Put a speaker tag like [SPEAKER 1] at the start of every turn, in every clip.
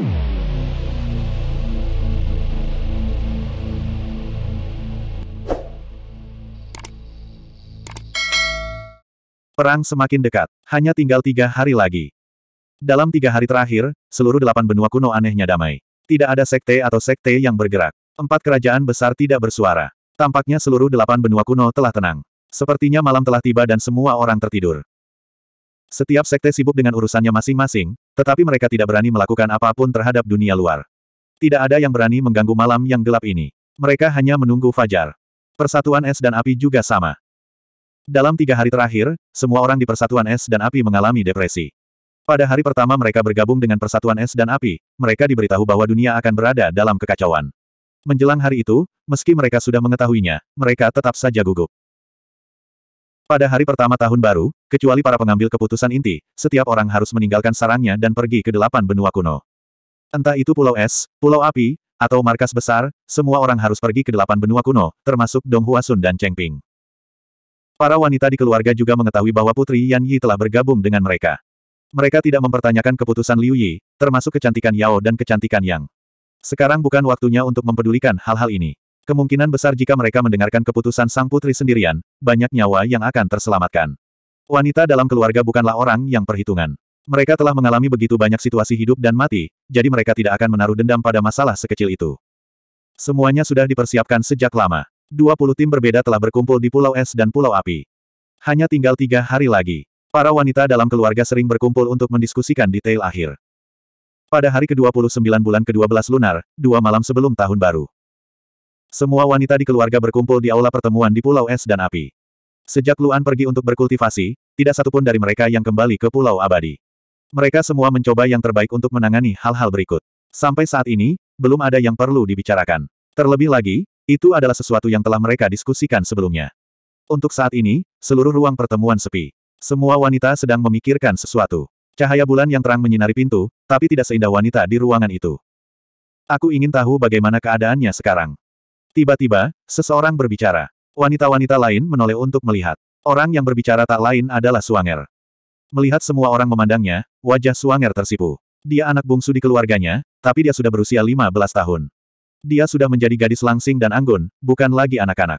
[SPEAKER 1] Perang semakin dekat. Hanya tinggal tiga hari lagi. Dalam tiga hari terakhir, seluruh delapan benua kuno anehnya damai. Tidak ada sekte atau sekte yang bergerak. Empat kerajaan besar tidak bersuara. Tampaknya seluruh delapan benua kuno telah tenang. Sepertinya malam telah tiba dan semua orang tertidur. Setiap sekte sibuk dengan urusannya masing-masing, tetapi mereka tidak berani melakukan apapun terhadap dunia luar. Tidak ada yang berani mengganggu malam yang gelap ini. Mereka hanya menunggu fajar. Persatuan es dan api juga sama. Dalam tiga hari terakhir, semua orang di Persatuan Es dan Api mengalami depresi. Pada hari pertama mereka bergabung dengan Persatuan Es dan Api, mereka diberitahu bahwa dunia akan berada dalam kekacauan. Menjelang hari itu, meski mereka sudah mengetahuinya, mereka tetap saja gugup. Pada hari pertama tahun baru, kecuali para pengambil keputusan inti, setiap orang harus meninggalkan sarangnya dan pergi ke delapan benua kuno. Entah itu pulau es, pulau api, atau markas besar, semua orang harus pergi ke delapan benua kuno, termasuk Dong Huasun dan Cheng Ping. Para wanita di keluarga juga mengetahui bahwa Putri Yan Yi telah bergabung dengan mereka. Mereka tidak mempertanyakan keputusan Liu Yi, termasuk kecantikan Yao dan kecantikan Yang. Sekarang bukan waktunya untuk mempedulikan hal-hal ini. Kemungkinan besar jika mereka mendengarkan keputusan sang putri sendirian, banyak nyawa yang akan terselamatkan. Wanita dalam keluarga bukanlah orang yang perhitungan. Mereka telah mengalami begitu banyak situasi hidup dan mati, jadi mereka tidak akan menaruh dendam pada masalah sekecil itu. Semuanya sudah dipersiapkan sejak lama. 20 tim berbeda telah berkumpul di Pulau Es dan Pulau Api. Hanya tinggal tiga hari lagi. Para wanita dalam keluarga sering berkumpul untuk mendiskusikan detail akhir. Pada hari ke-29 bulan ke-12 lunar, dua malam sebelum tahun baru. Semua wanita di keluarga berkumpul di aula pertemuan di Pulau Es dan Api. Sejak Luan pergi untuk berkultivasi, tidak satupun dari mereka yang kembali ke Pulau Abadi. Mereka semua mencoba yang terbaik untuk menangani hal-hal berikut. Sampai saat ini, belum ada yang perlu dibicarakan. Terlebih lagi, itu adalah sesuatu yang telah mereka diskusikan sebelumnya. Untuk saat ini, seluruh ruang pertemuan sepi. Semua wanita sedang memikirkan sesuatu. Cahaya bulan yang terang menyinari pintu, tapi tidak seindah wanita di ruangan itu. Aku ingin tahu bagaimana keadaannya sekarang. Tiba-tiba, seseorang berbicara. Wanita-wanita lain menoleh untuk melihat. Orang yang berbicara tak lain adalah Suanger. Melihat semua orang memandangnya, wajah Suanger tersipu. Dia anak bungsu di keluarganya, tapi dia sudah berusia 15 tahun. Dia sudah menjadi gadis langsing dan anggun, bukan lagi anak-anak.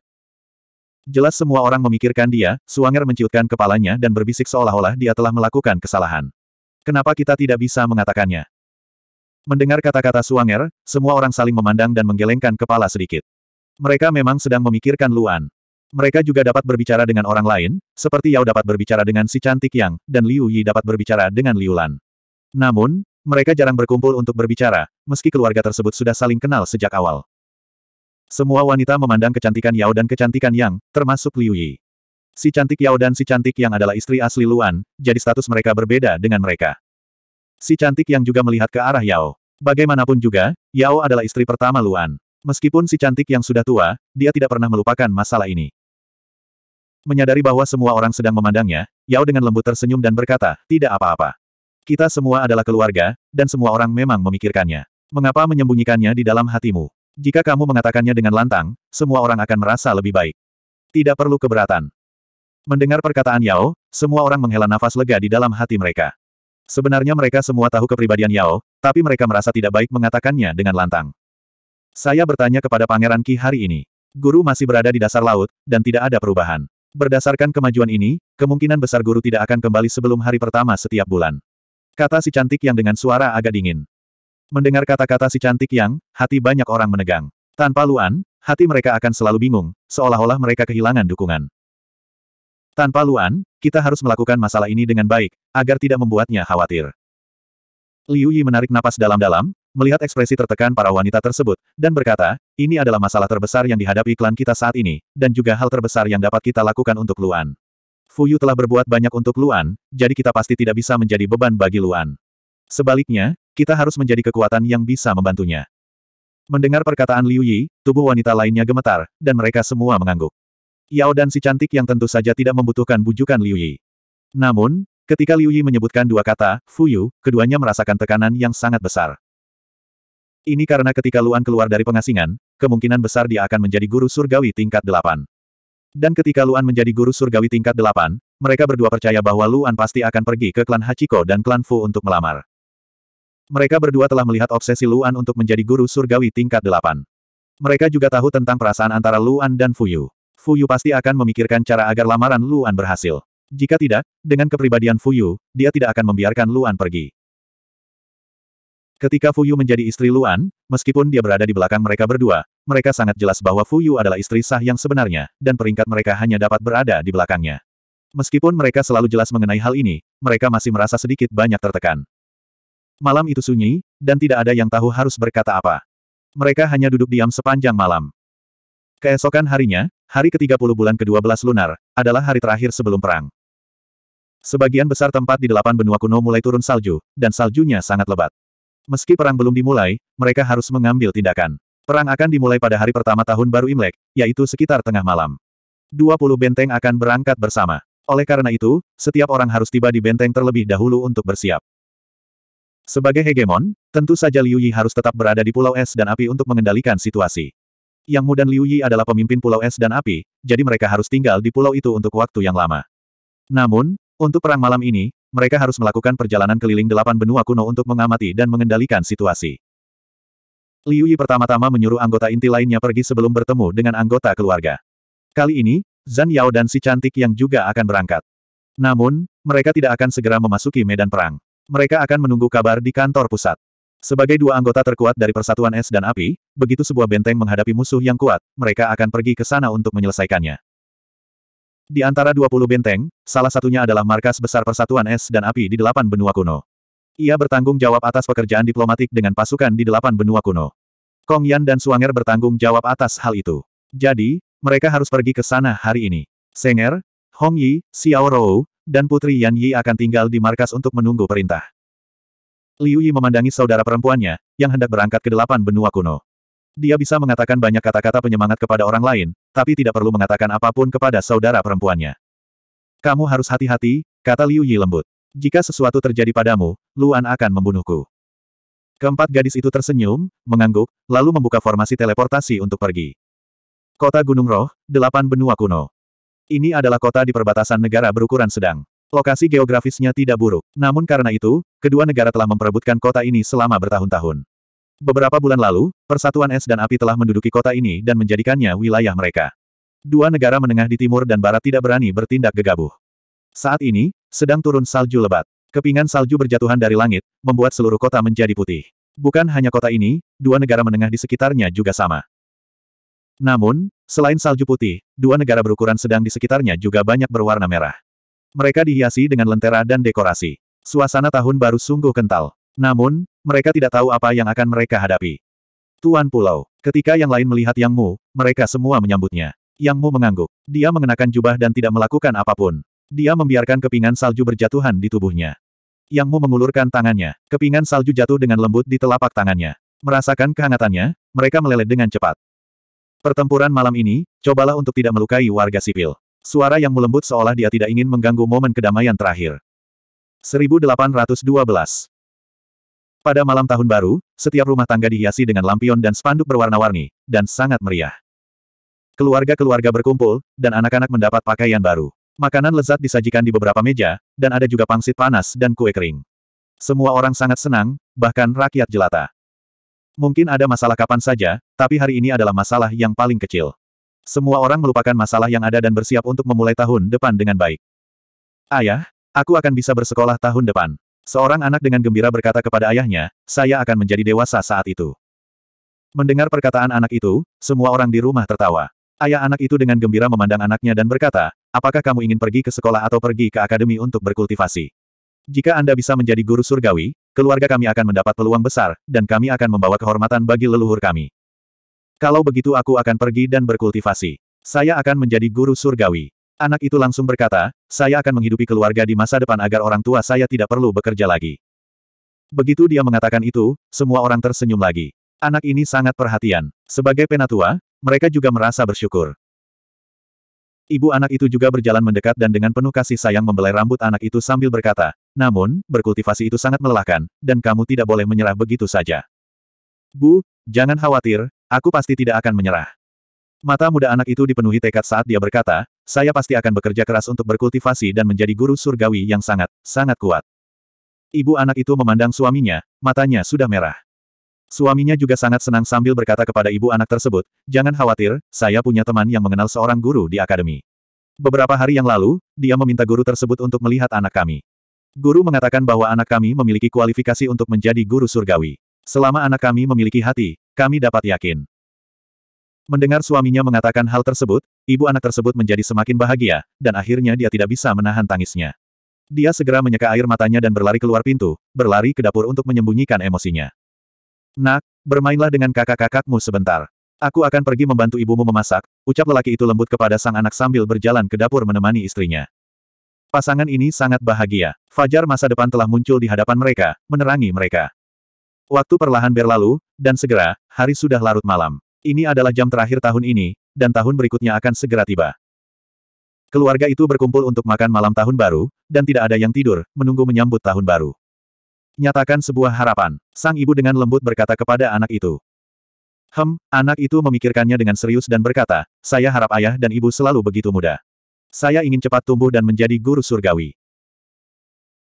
[SPEAKER 1] Jelas semua orang memikirkan dia, Suanger menciutkan kepalanya dan berbisik seolah-olah dia telah melakukan kesalahan. Kenapa kita tidak bisa mengatakannya? Mendengar kata-kata Suanger, semua orang saling memandang dan menggelengkan kepala sedikit. Mereka memang sedang memikirkan Luan. Mereka juga dapat berbicara dengan orang lain, seperti Yao dapat berbicara dengan si cantik Yang, dan Liu Yi dapat berbicara dengan Liu Lan. Namun, mereka jarang berkumpul untuk berbicara, meski keluarga tersebut sudah saling kenal sejak awal. Semua wanita memandang kecantikan Yao dan kecantikan Yang, termasuk Liu Yi. Si cantik Yao dan si cantik Yang adalah istri asli Luan, jadi status mereka berbeda dengan mereka. Si cantik Yang juga melihat ke arah Yao. Bagaimanapun juga, Yao adalah istri pertama Luan. Meskipun si cantik yang sudah tua, dia tidak pernah melupakan masalah ini. Menyadari bahwa semua orang sedang memandangnya, Yao dengan lembut tersenyum dan berkata, tidak apa-apa. Kita semua adalah keluarga, dan semua orang memang memikirkannya. Mengapa menyembunyikannya di dalam hatimu? Jika kamu mengatakannya dengan lantang, semua orang akan merasa lebih baik. Tidak perlu keberatan. Mendengar perkataan Yao, semua orang menghela nafas lega di dalam hati mereka. Sebenarnya mereka semua tahu kepribadian Yao, tapi mereka merasa tidak baik mengatakannya dengan lantang. Saya bertanya kepada Pangeran Ki hari ini. Guru masih berada di dasar laut, dan tidak ada perubahan. Berdasarkan kemajuan ini, kemungkinan besar guru tidak akan kembali sebelum hari pertama setiap bulan. Kata si cantik yang dengan suara agak dingin. Mendengar kata-kata si cantik yang, hati banyak orang menegang. Tanpa Luan, hati mereka akan selalu bingung, seolah-olah mereka kehilangan dukungan. Tanpa Luan, kita harus melakukan masalah ini dengan baik, agar tidak membuatnya khawatir. Liu Yi menarik napas dalam-dalam, melihat ekspresi tertekan para wanita tersebut, dan berkata, ini adalah masalah terbesar yang dihadapi klan kita saat ini, dan juga hal terbesar yang dapat kita lakukan untuk Luan. Fuyu telah berbuat banyak untuk Luan, jadi kita pasti tidak bisa menjadi beban bagi Luan. Sebaliknya, kita harus menjadi kekuatan yang bisa membantunya. Mendengar perkataan Liu Yi, tubuh wanita lainnya gemetar, dan mereka semua mengangguk. Yao dan si cantik yang tentu saja tidak membutuhkan bujukan Liu Yi. Namun, ketika Liu Yi menyebutkan dua kata, Fuyu, keduanya merasakan tekanan yang sangat besar. Ini karena ketika Luan keluar dari pengasingan, kemungkinan besar dia akan menjadi guru surgawi tingkat delapan. Dan ketika Luan menjadi guru surgawi tingkat delapan, mereka berdua percaya bahwa Luan pasti akan pergi ke klan Hachiko dan klan Fu untuk melamar. Mereka berdua telah melihat obsesi Luan untuk menjadi guru surgawi tingkat delapan. Mereka juga tahu tentang perasaan antara Luan dan Fuyu. Fuyu pasti akan memikirkan cara agar lamaran Luan berhasil. Jika tidak, dengan kepribadian Fuyu, dia tidak akan membiarkan Luan pergi. Ketika Fuyu menjadi istri Luan, meskipun dia berada di belakang mereka berdua, mereka sangat jelas bahwa Fuyu adalah istri sah yang sebenarnya, dan peringkat mereka hanya dapat berada di belakangnya. Meskipun mereka selalu jelas mengenai hal ini, mereka masih merasa sedikit banyak tertekan. Malam itu sunyi, dan tidak ada yang tahu harus berkata apa. Mereka hanya duduk diam sepanjang malam. Keesokan harinya, hari ke-30 bulan ke-12 lunar, adalah hari terakhir sebelum perang. Sebagian besar tempat di delapan benua kuno mulai turun salju, dan saljunya sangat lebat. Meski perang belum dimulai, mereka harus mengambil tindakan. Perang akan dimulai pada hari pertama tahun baru Imlek, yaitu sekitar tengah malam. 20 benteng akan berangkat bersama. Oleh karena itu, setiap orang harus tiba di benteng terlebih dahulu untuk bersiap. Sebagai hegemon, tentu saja Liu Yi harus tetap berada di Pulau Es dan Api untuk mengendalikan situasi. Yang Mu dan Liu Yi adalah pemimpin Pulau Es dan Api, jadi mereka harus tinggal di pulau itu untuk waktu yang lama. Namun, untuk perang malam ini, mereka harus melakukan perjalanan keliling delapan benua kuno untuk mengamati dan mengendalikan situasi. Liu Yi pertama-tama menyuruh anggota inti lainnya pergi sebelum bertemu dengan anggota keluarga. Kali ini, Zan Yao dan si cantik yang juga akan berangkat. Namun, mereka tidak akan segera memasuki medan perang. Mereka akan menunggu kabar di kantor pusat. Sebagai dua anggota terkuat dari Persatuan Es dan Api, begitu sebuah benteng menghadapi musuh yang kuat, mereka akan pergi ke sana untuk menyelesaikannya. Di antara 20 benteng, salah satunya adalah markas besar persatuan es dan api di delapan benua kuno. Ia bertanggung jawab atas pekerjaan diplomatik dengan pasukan di delapan benua kuno. Kong Yan dan Suanger bertanggung jawab atas hal itu. Jadi, mereka harus pergi ke sana hari ini. Senger, Hong Yi, Xiao Rou, dan Putri Yan Yi akan tinggal di markas untuk menunggu perintah. Liu Yi memandangi saudara perempuannya, yang hendak berangkat ke delapan benua kuno. Dia bisa mengatakan banyak kata-kata penyemangat kepada orang lain, tapi tidak perlu mengatakan apapun kepada saudara perempuannya. Kamu harus hati-hati, kata Liu Yi lembut. Jika sesuatu terjadi padamu, Luan akan membunuhku. Keempat gadis itu tersenyum, mengangguk, lalu membuka formasi teleportasi untuk pergi. Kota Gunung Roh, delapan benua kuno. Ini adalah kota di perbatasan negara berukuran sedang. Lokasi geografisnya tidak buruk. Namun karena itu, kedua negara telah memperebutkan kota ini selama bertahun-tahun. Beberapa bulan lalu, Persatuan Es dan Api telah menduduki kota ini dan menjadikannya wilayah mereka. Dua negara menengah di timur dan barat tidak berani bertindak gegabah. Saat ini, sedang turun salju lebat. Kepingan salju berjatuhan dari langit, membuat seluruh kota menjadi putih. Bukan hanya kota ini, dua negara menengah di sekitarnya juga sama. Namun, selain salju putih, dua negara berukuran sedang di sekitarnya juga banyak berwarna merah. Mereka dihiasi dengan lentera dan dekorasi. Suasana tahun baru sungguh kental. Namun, mereka tidak tahu apa yang akan mereka hadapi. Tuan Pulau, ketika yang lain melihat Yang Mu, mereka semua menyambutnya. Yang Mu mengangguk. Dia mengenakan jubah dan tidak melakukan apapun. Dia membiarkan kepingan salju berjatuhan di tubuhnya. Yang Mu mengulurkan tangannya. Kepingan salju jatuh dengan lembut di telapak tangannya. Merasakan kehangatannya, mereka meleleh dengan cepat. Pertempuran malam ini, cobalah untuk tidak melukai warga sipil. Suara yang melembut seolah dia tidak ingin mengganggu momen kedamaian terakhir. 1812 pada malam tahun baru, setiap rumah tangga dihiasi dengan lampion dan spanduk berwarna-warni, dan sangat meriah. Keluarga-keluarga berkumpul, dan anak-anak mendapat pakaian baru. Makanan lezat disajikan di beberapa meja, dan ada juga pangsit panas dan kue kering. Semua orang sangat senang, bahkan rakyat jelata. Mungkin ada masalah kapan saja, tapi hari ini adalah masalah yang paling kecil. Semua orang melupakan masalah yang ada dan bersiap untuk memulai tahun depan dengan baik. Ayah, aku akan bisa bersekolah tahun depan. Seorang anak dengan gembira berkata kepada ayahnya, saya akan menjadi dewasa saat itu. Mendengar perkataan anak itu, semua orang di rumah tertawa. Ayah anak itu dengan gembira memandang anaknya dan berkata, apakah kamu ingin pergi ke sekolah atau pergi ke akademi untuk berkultivasi? Jika Anda bisa menjadi guru surgawi, keluarga kami akan mendapat peluang besar, dan kami akan membawa kehormatan bagi leluhur kami. Kalau begitu aku akan pergi dan berkultivasi. Saya akan menjadi guru surgawi. Anak itu langsung berkata, saya akan menghidupi keluarga di masa depan agar orang tua saya tidak perlu bekerja lagi. Begitu dia mengatakan itu, semua orang tersenyum lagi. Anak ini sangat perhatian. Sebagai penatua, mereka juga merasa bersyukur. Ibu anak itu juga berjalan mendekat dan dengan penuh kasih sayang membelai rambut anak itu sambil berkata, namun, berkultivasi itu sangat melelahkan, dan kamu tidak boleh menyerah begitu saja. Bu, jangan khawatir, aku pasti tidak akan menyerah. Mata muda anak itu dipenuhi tekad saat dia berkata, saya pasti akan bekerja keras untuk berkultivasi dan menjadi guru surgawi yang sangat, sangat kuat. Ibu anak itu memandang suaminya, matanya sudah merah. Suaminya juga sangat senang sambil berkata kepada ibu anak tersebut, jangan khawatir, saya punya teman yang mengenal seorang guru di akademi. Beberapa hari yang lalu, dia meminta guru tersebut untuk melihat anak kami. Guru mengatakan bahwa anak kami memiliki kualifikasi untuk menjadi guru surgawi. Selama anak kami memiliki hati, kami dapat yakin. Mendengar suaminya mengatakan hal tersebut, ibu anak tersebut menjadi semakin bahagia, dan akhirnya dia tidak bisa menahan tangisnya. Dia segera menyeka air matanya dan berlari keluar pintu, berlari ke dapur untuk menyembunyikan emosinya. Nak, bermainlah dengan kakak-kakakmu sebentar. Aku akan pergi membantu ibumu memasak, ucap lelaki itu lembut kepada sang anak sambil berjalan ke dapur menemani istrinya. Pasangan ini sangat bahagia. Fajar masa depan telah muncul di hadapan mereka, menerangi mereka. Waktu perlahan berlalu, dan segera, hari sudah larut malam. Ini adalah jam terakhir tahun ini, dan tahun berikutnya akan segera tiba. Keluarga itu berkumpul untuk makan malam tahun baru, dan tidak ada yang tidur, menunggu menyambut tahun baru. Nyatakan sebuah harapan, sang ibu dengan lembut berkata kepada anak itu. Hem, anak itu memikirkannya dengan serius dan berkata, saya harap ayah dan ibu selalu begitu muda. Saya ingin cepat tumbuh dan menjadi guru surgawi.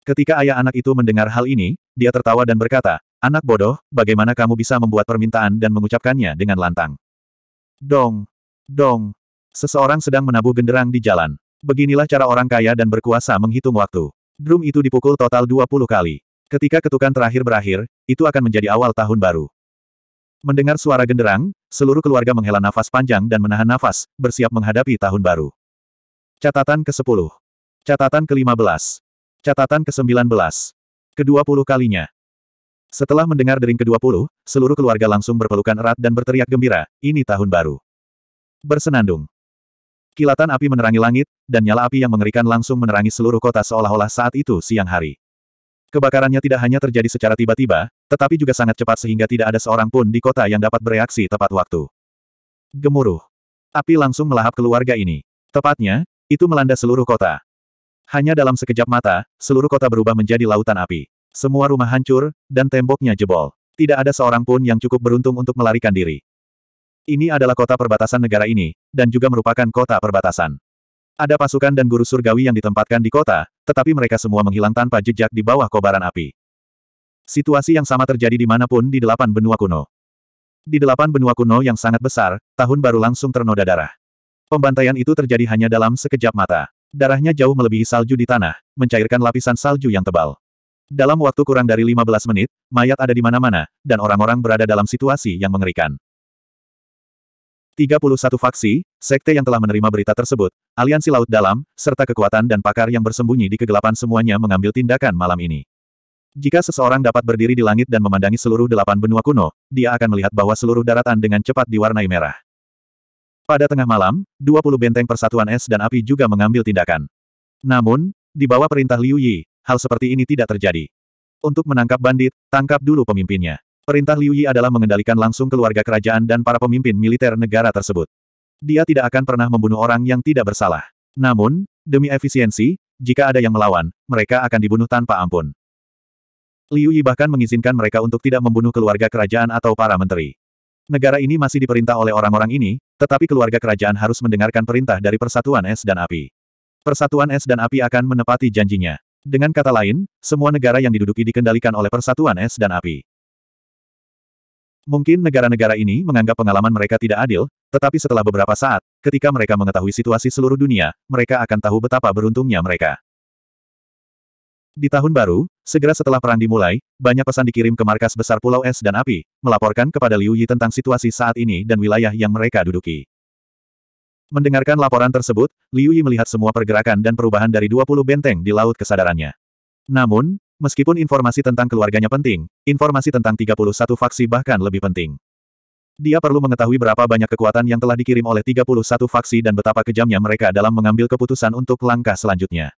[SPEAKER 1] Ketika ayah anak itu mendengar hal ini, dia tertawa dan berkata, Anak bodoh, bagaimana kamu bisa membuat permintaan dan mengucapkannya dengan lantang? Dong! Dong! Seseorang sedang menabuh genderang di jalan. Beginilah cara orang kaya dan berkuasa menghitung waktu. Drum itu dipukul total 20 kali. Ketika ketukan terakhir berakhir, itu akan menjadi awal tahun baru. Mendengar suara genderang, seluruh keluarga menghela nafas panjang dan menahan nafas, bersiap menghadapi tahun baru. Catatan ke-10. Catatan ke-15. Catatan ke-19. Kedua puluh kalinya. Setelah mendengar dering ke-20, seluruh keluarga langsung berpelukan erat dan berteriak gembira, ini tahun baru. Bersenandung. Kilatan api menerangi langit, dan nyala api yang mengerikan langsung menerangi seluruh kota seolah-olah saat itu siang hari. Kebakarannya tidak hanya terjadi secara tiba-tiba, tetapi juga sangat cepat sehingga tidak ada seorang pun di kota yang dapat bereaksi tepat waktu. Gemuruh. Api langsung melahap keluarga ini. Tepatnya, itu melanda seluruh kota. Hanya dalam sekejap mata, seluruh kota berubah menjadi lautan api. Semua rumah hancur, dan temboknya jebol. Tidak ada seorang pun yang cukup beruntung untuk melarikan diri. Ini adalah kota perbatasan negara ini, dan juga merupakan kota perbatasan. Ada pasukan dan guru surgawi yang ditempatkan di kota, tetapi mereka semua menghilang tanpa jejak di bawah kobaran api. Situasi yang sama terjadi di dimanapun di delapan benua kuno. Di delapan benua kuno yang sangat besar, tahun baru langsung ternoda darah. Pembantaian itu terjadi hanya dalam sekejap mata. Darahnya jauh melebihi salju di tanah, mencairkan lapisan salju yang tebal. Dalam waktu kurang dari 15 menit, mayat ada di mana-mana, dan orang-orang berada dalam situasi yang mengerikan. 31 faksi, sekte yang telah menerima berita tersebut, aliansi laut dalam, serta kekuatan dan pakar yang bersembunyi di kegelapan semuanya mengambil tindakan malam ini. Jika seseorang dapat berdiri di langit dan memandangi seluruh delapan benua kuno, dia akan melihat bahwa seluruh daratan dengan cepat diwarnai merah. Pada tengah malam, 20 benteng persatuan es dan api juga mengambil tindakan. Namun, di bawah perintah Liu Yi, hal seperti ini tidak terjadi. Untuk menangkap bandit, tangkap dulu pemimpinnya. Perintah Liu Yi adalah mengendalikan langsung keluarga kerajaan dan para pemimpin militer negara tersebut. Dia tidak akan pernah membunuh orang yang tidak bersalah. Namun, demi efisiensi, jika ada yang melawan, mereka akan dibunuh tanpa ampun. Liu Yi bahkan mengizinkan mereka untuk tidak membunuh keluarga kerajaan atau para menteri. Negara ini masih diperintah oleh orang-orang ini, tetapi keluarga kerajaan harus mendengarkan perintah dari Persatuan Es dan Api. Persatuan Es dan Api akan menepati janjinya. Dengan kata lain, semua negara yang diduduki dikendalikan oleh persatuan es dan api. Mungkin negara-negara ini menganggap pengalaman mereka tidak adil, tetapi setelah beberapa saat, ketika mereka mengetahui situasi seluruh dunia, mereka akan tahu betapa beruntungnya mereka. Di tahun baru, segera setelah perang dimulai, banyak pesan dikirim ke markas besar Pulau Es dan Api, melaporkan kepada Liu Yi tentang situasi saat ini dan wilayah yang mereka duduki. Mendengarkan laporan tersebut, Liu Yi melihat semua pergerakan dan perubahan dari 20 benteng di Laut Kesadarannya. Namun, meskipun informasi tentang keluarganya penting, informasi tentang 31 faksi bahkan lebih penting. Dia perlu mengetahui berapa banyak kekuatan yang telah dikirim oleh 31 faksi dan betapa kejamnya mereka dalam mengambil keputusan untuk langkah selanjutnya.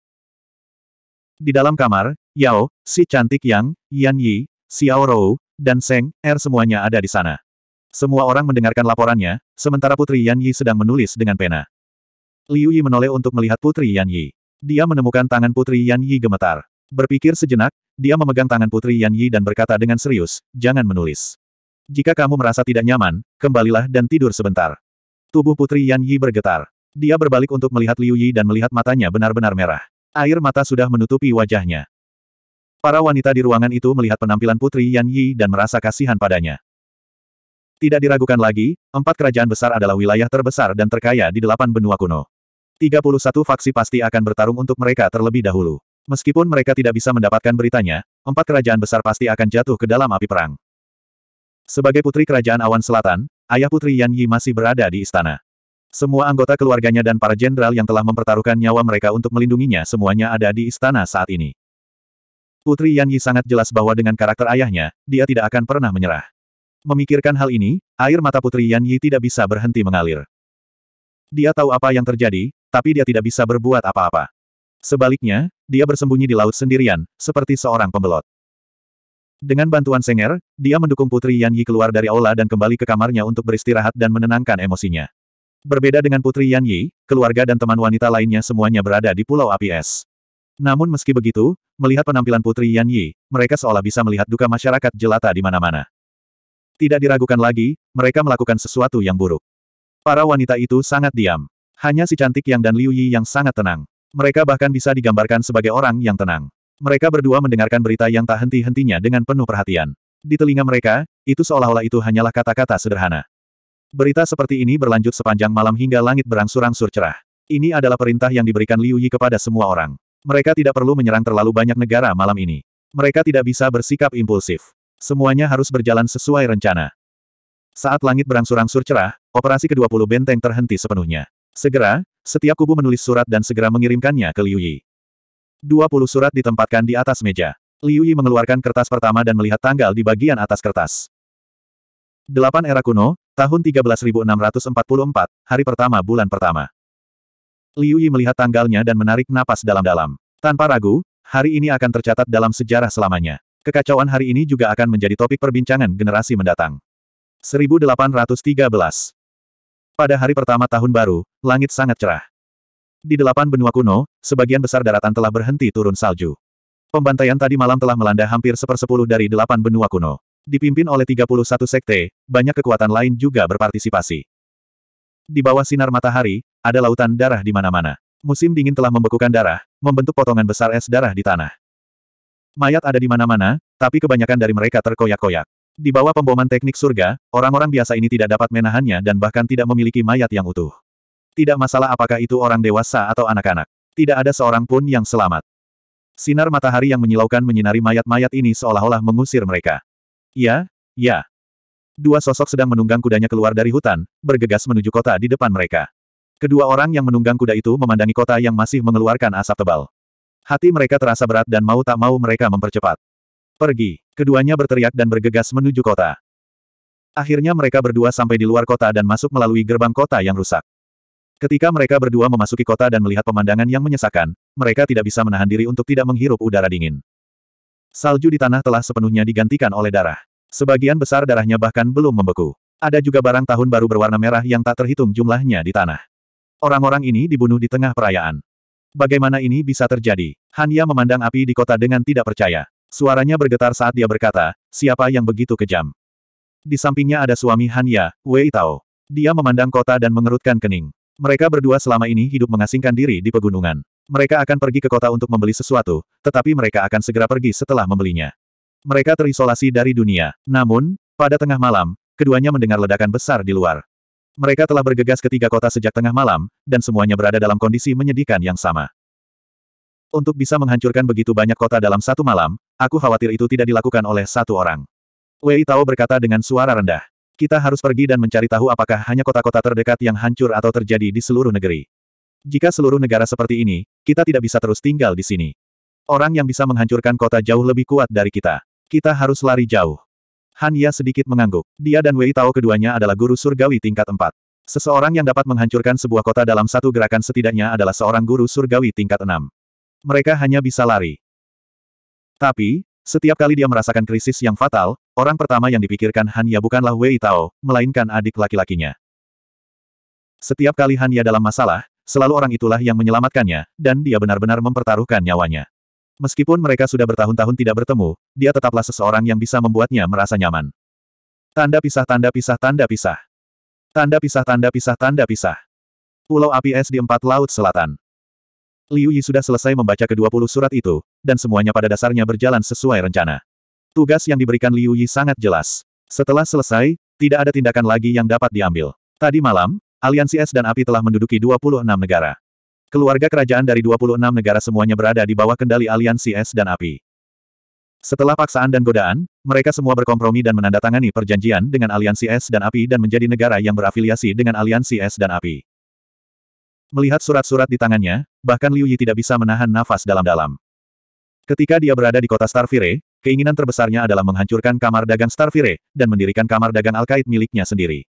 [SPEAKER 1] Di dalam kamar, Yao, si cantik Yang, Yan Yi, Xiao Rou, dan Seng Er semuanya ada di sana. Semua orang mendengarkan laporannya, sementara Putri Yan Yi sedang menulis dengan pena. Liu Yi menoleh untuk melihat Putri Yan Yi. Dia menemukan tangan Putri Yan Yi gemetar. Berpikir sejenak, dia memegang tangan Putri Yan Yi dan berkata dengan serius, jangan menulis. Jika kamu merasa tidak nyaman, kembalilah dan tidur sebentar. Tubuh Putri Yan Yi bergetar. Dia berbalik untuk melihat Liu Yi dan melihat matanya benar-benar merah. Air mata sudah menutupi wajahnya. Para wanita di ruangan itu melihat penampilan Putri Yan Yi dan merasa kasihan padanya. Tidak diragukan lagi, empat kerajaan besar adalah wilayah terbesar dan terkaya di delapan benua kuno. 31 faksi pasti akan bertarung untuk mereka terlebih dahulu. Meskipun mereka tidak bisa mendapatkan beritanya, empat kerajaan besar pasti akan jatuh ke dalam api perang. Sebagai putri kerajaan awan selatan, ayah putri Yan Yi masih berada di istana. Semua anggota keluarganya dan para jenderal yang telah mempertaruhkan nyawa mereka untuk melindunginya semuanya ada di istana saat ini. Putri Yan Yi sangat jelas bahwa dengan karakter ayahnya, dia tidak akan pernah menyerah. Memikirkan hal ini, air mata Putri Yan Yi tidak bisa berhenti mengalir. Dia tahu apa yang terjadi, tapi dia tidak bisa berbuat apa-apa. Sebaliknya, dia bersembunyi di laut sendirian, seperti seorang pembelot. Dengan bantuan Senger, dia mendukung Putri Yan Yi keluar dari aula dan kembali ke kamarnya untuk beristirahat dan menenangkan emosinya. Berbeda dengan Putri Yan Yi, keluarga dan teman wanita lainnya semuanya berada di Pulau Api Es. Namun meski begitu, melihat penampilan Putri Yan Yi, mereka seolah bisa melihat duka masyarakat jelata di mana-mana. Tidak diragukan lagi, mereka melakukan sesuatu yang buruk. Para wanita itu sangat diam. Hanya si cantik Yang dan Liu Yi yang sangat tenang. Mereka bahkan bisa digambarkan sebagai orang yang tenang. Mereka berdua mendengarkan berita yang tak henti-hentinya dengan penuh perhatian. Di telinga mereka, itu seolah-olah itu hanyalah kata-kata sederhana. Berita seperti ini berlanjut sepanjang malam hingga langit berangsur-angsur cerah. Ini adalah perintah yang diberikan Liu Yi kepada semua orang. Mereka tidak perlu menyerang terlalu banyak negara malam ini. Mereka tidak bisa bersikap impulsif. Semuanya harus berjalan sesuai rencana. Saat langit berangsur-angsur cerah, operasi ke-20 benteng terhenti sepenuhnya. Segera, setiap kubu menulis surat dan segera mengirimkannya ke Liu Yi. 20 surat ditempatkan di atas meja. Liu Yi mengeluarkan kertas pertama dan melihat tanggal di bagian atas kertas. 8 Era Kuno, tahun 13644, hari pertama bulan pertama. Liu Yi melihat tanggalnya dan menarik napas dalam-dalam. Tanpa ragu, hari ini akan tercatat dalam sejarah selamanya. Kekacauan hari ini juga akan menjadi topik perbincangan generasi mendatang. 1813 Pada hari pertama tahun baru, langit sangat cerah. Di delapan benua kuno, sebagian besar daratan telah berhenti turun salju. Pembantaian tadi malam telah melanda hampir sepersepuluh dari delapan benua kuno. Dipimpin oleh 31 sekte, banyak kekuatan lain juga berpartisipasi. Di bawah sinar matahari, ada lautan darah di mana-mana. Musim dingin telah membekukan darah, membentuk potongan besar es darah di tanah. Mayat ada di mana-mana, tapi kebanyakan dari mereka terkoyak-koyak. Di bawah pemboman teknik surga, orang-orang biasa ini tidak dapat menahannya dan bahkan tidak memiliki mayat yang utuh. Tidak masalah apakah itu orang dewasa atau anak-anak. Tidak ada seorang pun yang selamat. Sinar matahari yang menyilaukan menyinari mayat-mayat ini seolah-olah mengusir mereka. Ya, ya. Dua sosok sedang menunggang kudanya keluar dari hutan, bergegas menuju kota di depan mereka. Kedua orang yang menunggang kuda itu memandangi kota yang masih mengeluarkan asap tebal. Hati mereka terasa berat dan mau tak mau mereka mempercepat. Pergi. Keduanya berteriak dan bergegas menuju kota. Akhirnya mereka berdua sampai di luar kota dan masuk melalui gerbang kota yang rusak. Ketika mereka berdua memasuki kota dan melihat pemandangan yang menyesakkan, mereka tidak bisa menahan diri untuk tidak menghirup udara dingin. Salju di tanah telah sepenuhnya digantikan oleh darah. Sebagian besar darahnya bahkan belum membeku. Ada juga barang tahun baru berwarna merah yang tak terhitung jumlahnya di tanah. Orang-orang ini dibunuh di tengah perayaan. Bagaimana ini bisa terjadi? Hanya memandang api di kota dengan tidak percaya. Suaranya bergetar saat dia berkata, siapa yang begitu kejam? Di sampingnya ada suami Hanya, Wei Tao. Dia memandang kota dan mengerutkan kening. Mereka berdua selama ini hidup mengasingkan diri di pegunungan. Mereka akan pergi ke kota untuk membeli sesuatu, tetapi mereka akan segera pergi setelah membelinya. Mereka terisolasi dari dunia. Namun, pada tengah malam, keduanya mendengar ledakan besar di luar. Mereka telah bergegas ke tiga kota sejak tengah malam, dan semuanya berada dalam kondisi menyedihkan yang sama. Untuk bisa menghancurkan begitu banyak kota dalam satu malam, aku khawatir itu tidak dilakukan oleh satu orang. Wei Tao berkata dengan suara rendah. Kita harus pergi dan mencari tahu apakah hanya kota-kota terdekat yang hancur atau terjadi di seluruh negeri. Jika seluruh negara seperti ini, kita tidak bisa terus tinggal di sini. Orang yang bisa menghancurkan kota jauh lebih kuat dari kita. Kita harus lari jauh. Han Ya sedikit mengangguk. Dia dan Wei Tao keduanya adalah guru surgawi tingkat 4. Seseorang yang dapat menghancurkan sebuah kota dalam satu gerakan setidaknya adalah seorang guru surgawi tingkat 6 mereka hanya bisa lari. Tapi, setiap kali dia merasakan krisis yang fatal, orang pertama yang dipikirkan Hanya bukanlah Wei Tao, melainkan adik laki-lakinya. Setiap kali Hanya dalam masalah, selalu orang itulah yang menyelamatkannya, dan dia benar-benar mempertaruhkan nyawanya. Meskipun mereka sudah bertahun-tahun tidak bertemu, dia tetaplah seseorang yang bisa membuatnya merasa nyaman. Tanda pisah tanda pisah tanda pisah. Tanda pisah tanda pisah tanda pisah. Pulau api es di empat laut selatan. Liu Yi sudah selesai membaca ke-20 surat itu, dan semuanya pada dasarnya berjalan sesuai rencana. Tugas yang diberikan Liu Yi sangat jelas. Setelah selesai, tidak ada tindakan lagi yang dapat diambil. Tadi malam, Aliansi Es dan Api telah menduduki 26 negara. Keluarga kerajaan dari 26 negara semuanya berada di bawah kendali Aliansi Es dan Api. Setelah paksaan dan godaan, mereka semua berkompromi dan menandatangani perjanjian dengan Aliansi Es dan Api dan menjadi negara yang berafiliasi dengan Aliansi Es dan Api. Melihat surat-surat di tangannya, bahkan Liu Yi tidak bisa menahan nafas dalam-dalam. Ketika dia berada di kota Starfire, keinginan terbesarnya adalah menghancurkan kamar dagang Starfire, dan mendirikan kamar dagang Alkait miliknya sendiri.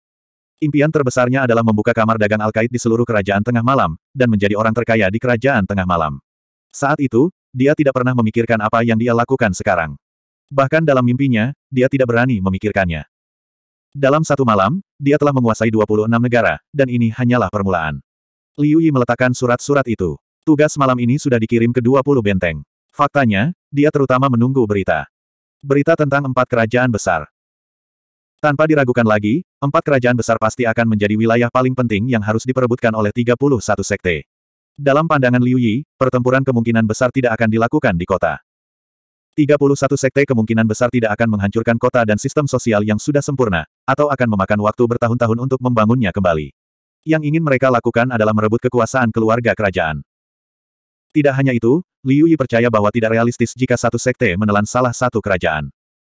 [SPEAKER 1] Impian terbesarnya adalah membuka kamar dagang Alkait di seluruh kerajaan tengah malam, dan menjadi orang terkaya di kerajaan tengah malam. Saat itu, dia tidak pernah memikirkan apa yang dia lakukan sekarang. Bahkan dalam mimpinya, dia tidak berani memikirkannya. Dalam satu malam, dia telah menguasai 26 negara, dan ini hanyalah permulaan. Liu Yi meletakkan surat-surat itu. Tugas malam ini sudah dikirim ke 20 benteng. Faktanya, dia terutama menunggu berita. Berita tentang empat kerajaan besar. Tanpa diragukan lagi, empat kerajaan besar pasti akan menjadi wilayah paling penting yang harus diperebutkan oleh 31 sekte. Dalam pandangan Liu Yi, pertempuran kemungkinan besar tidak akan dilakukan di kota. 31 sekte kemungkinan besar tidak akan menghancurkan kota dan sistem sosial yang sudah sempurna, atau akan memakan waktu bertahun-tahun untuk membangunnya kembali. Yang ingin mereka lakukan adalah merebut kekuasaan keluarga kerajaan. Tidak hanya itu, Liu Yi percaya bahwa tidak realistis jika satu sekte menelan salah satu kerajaan.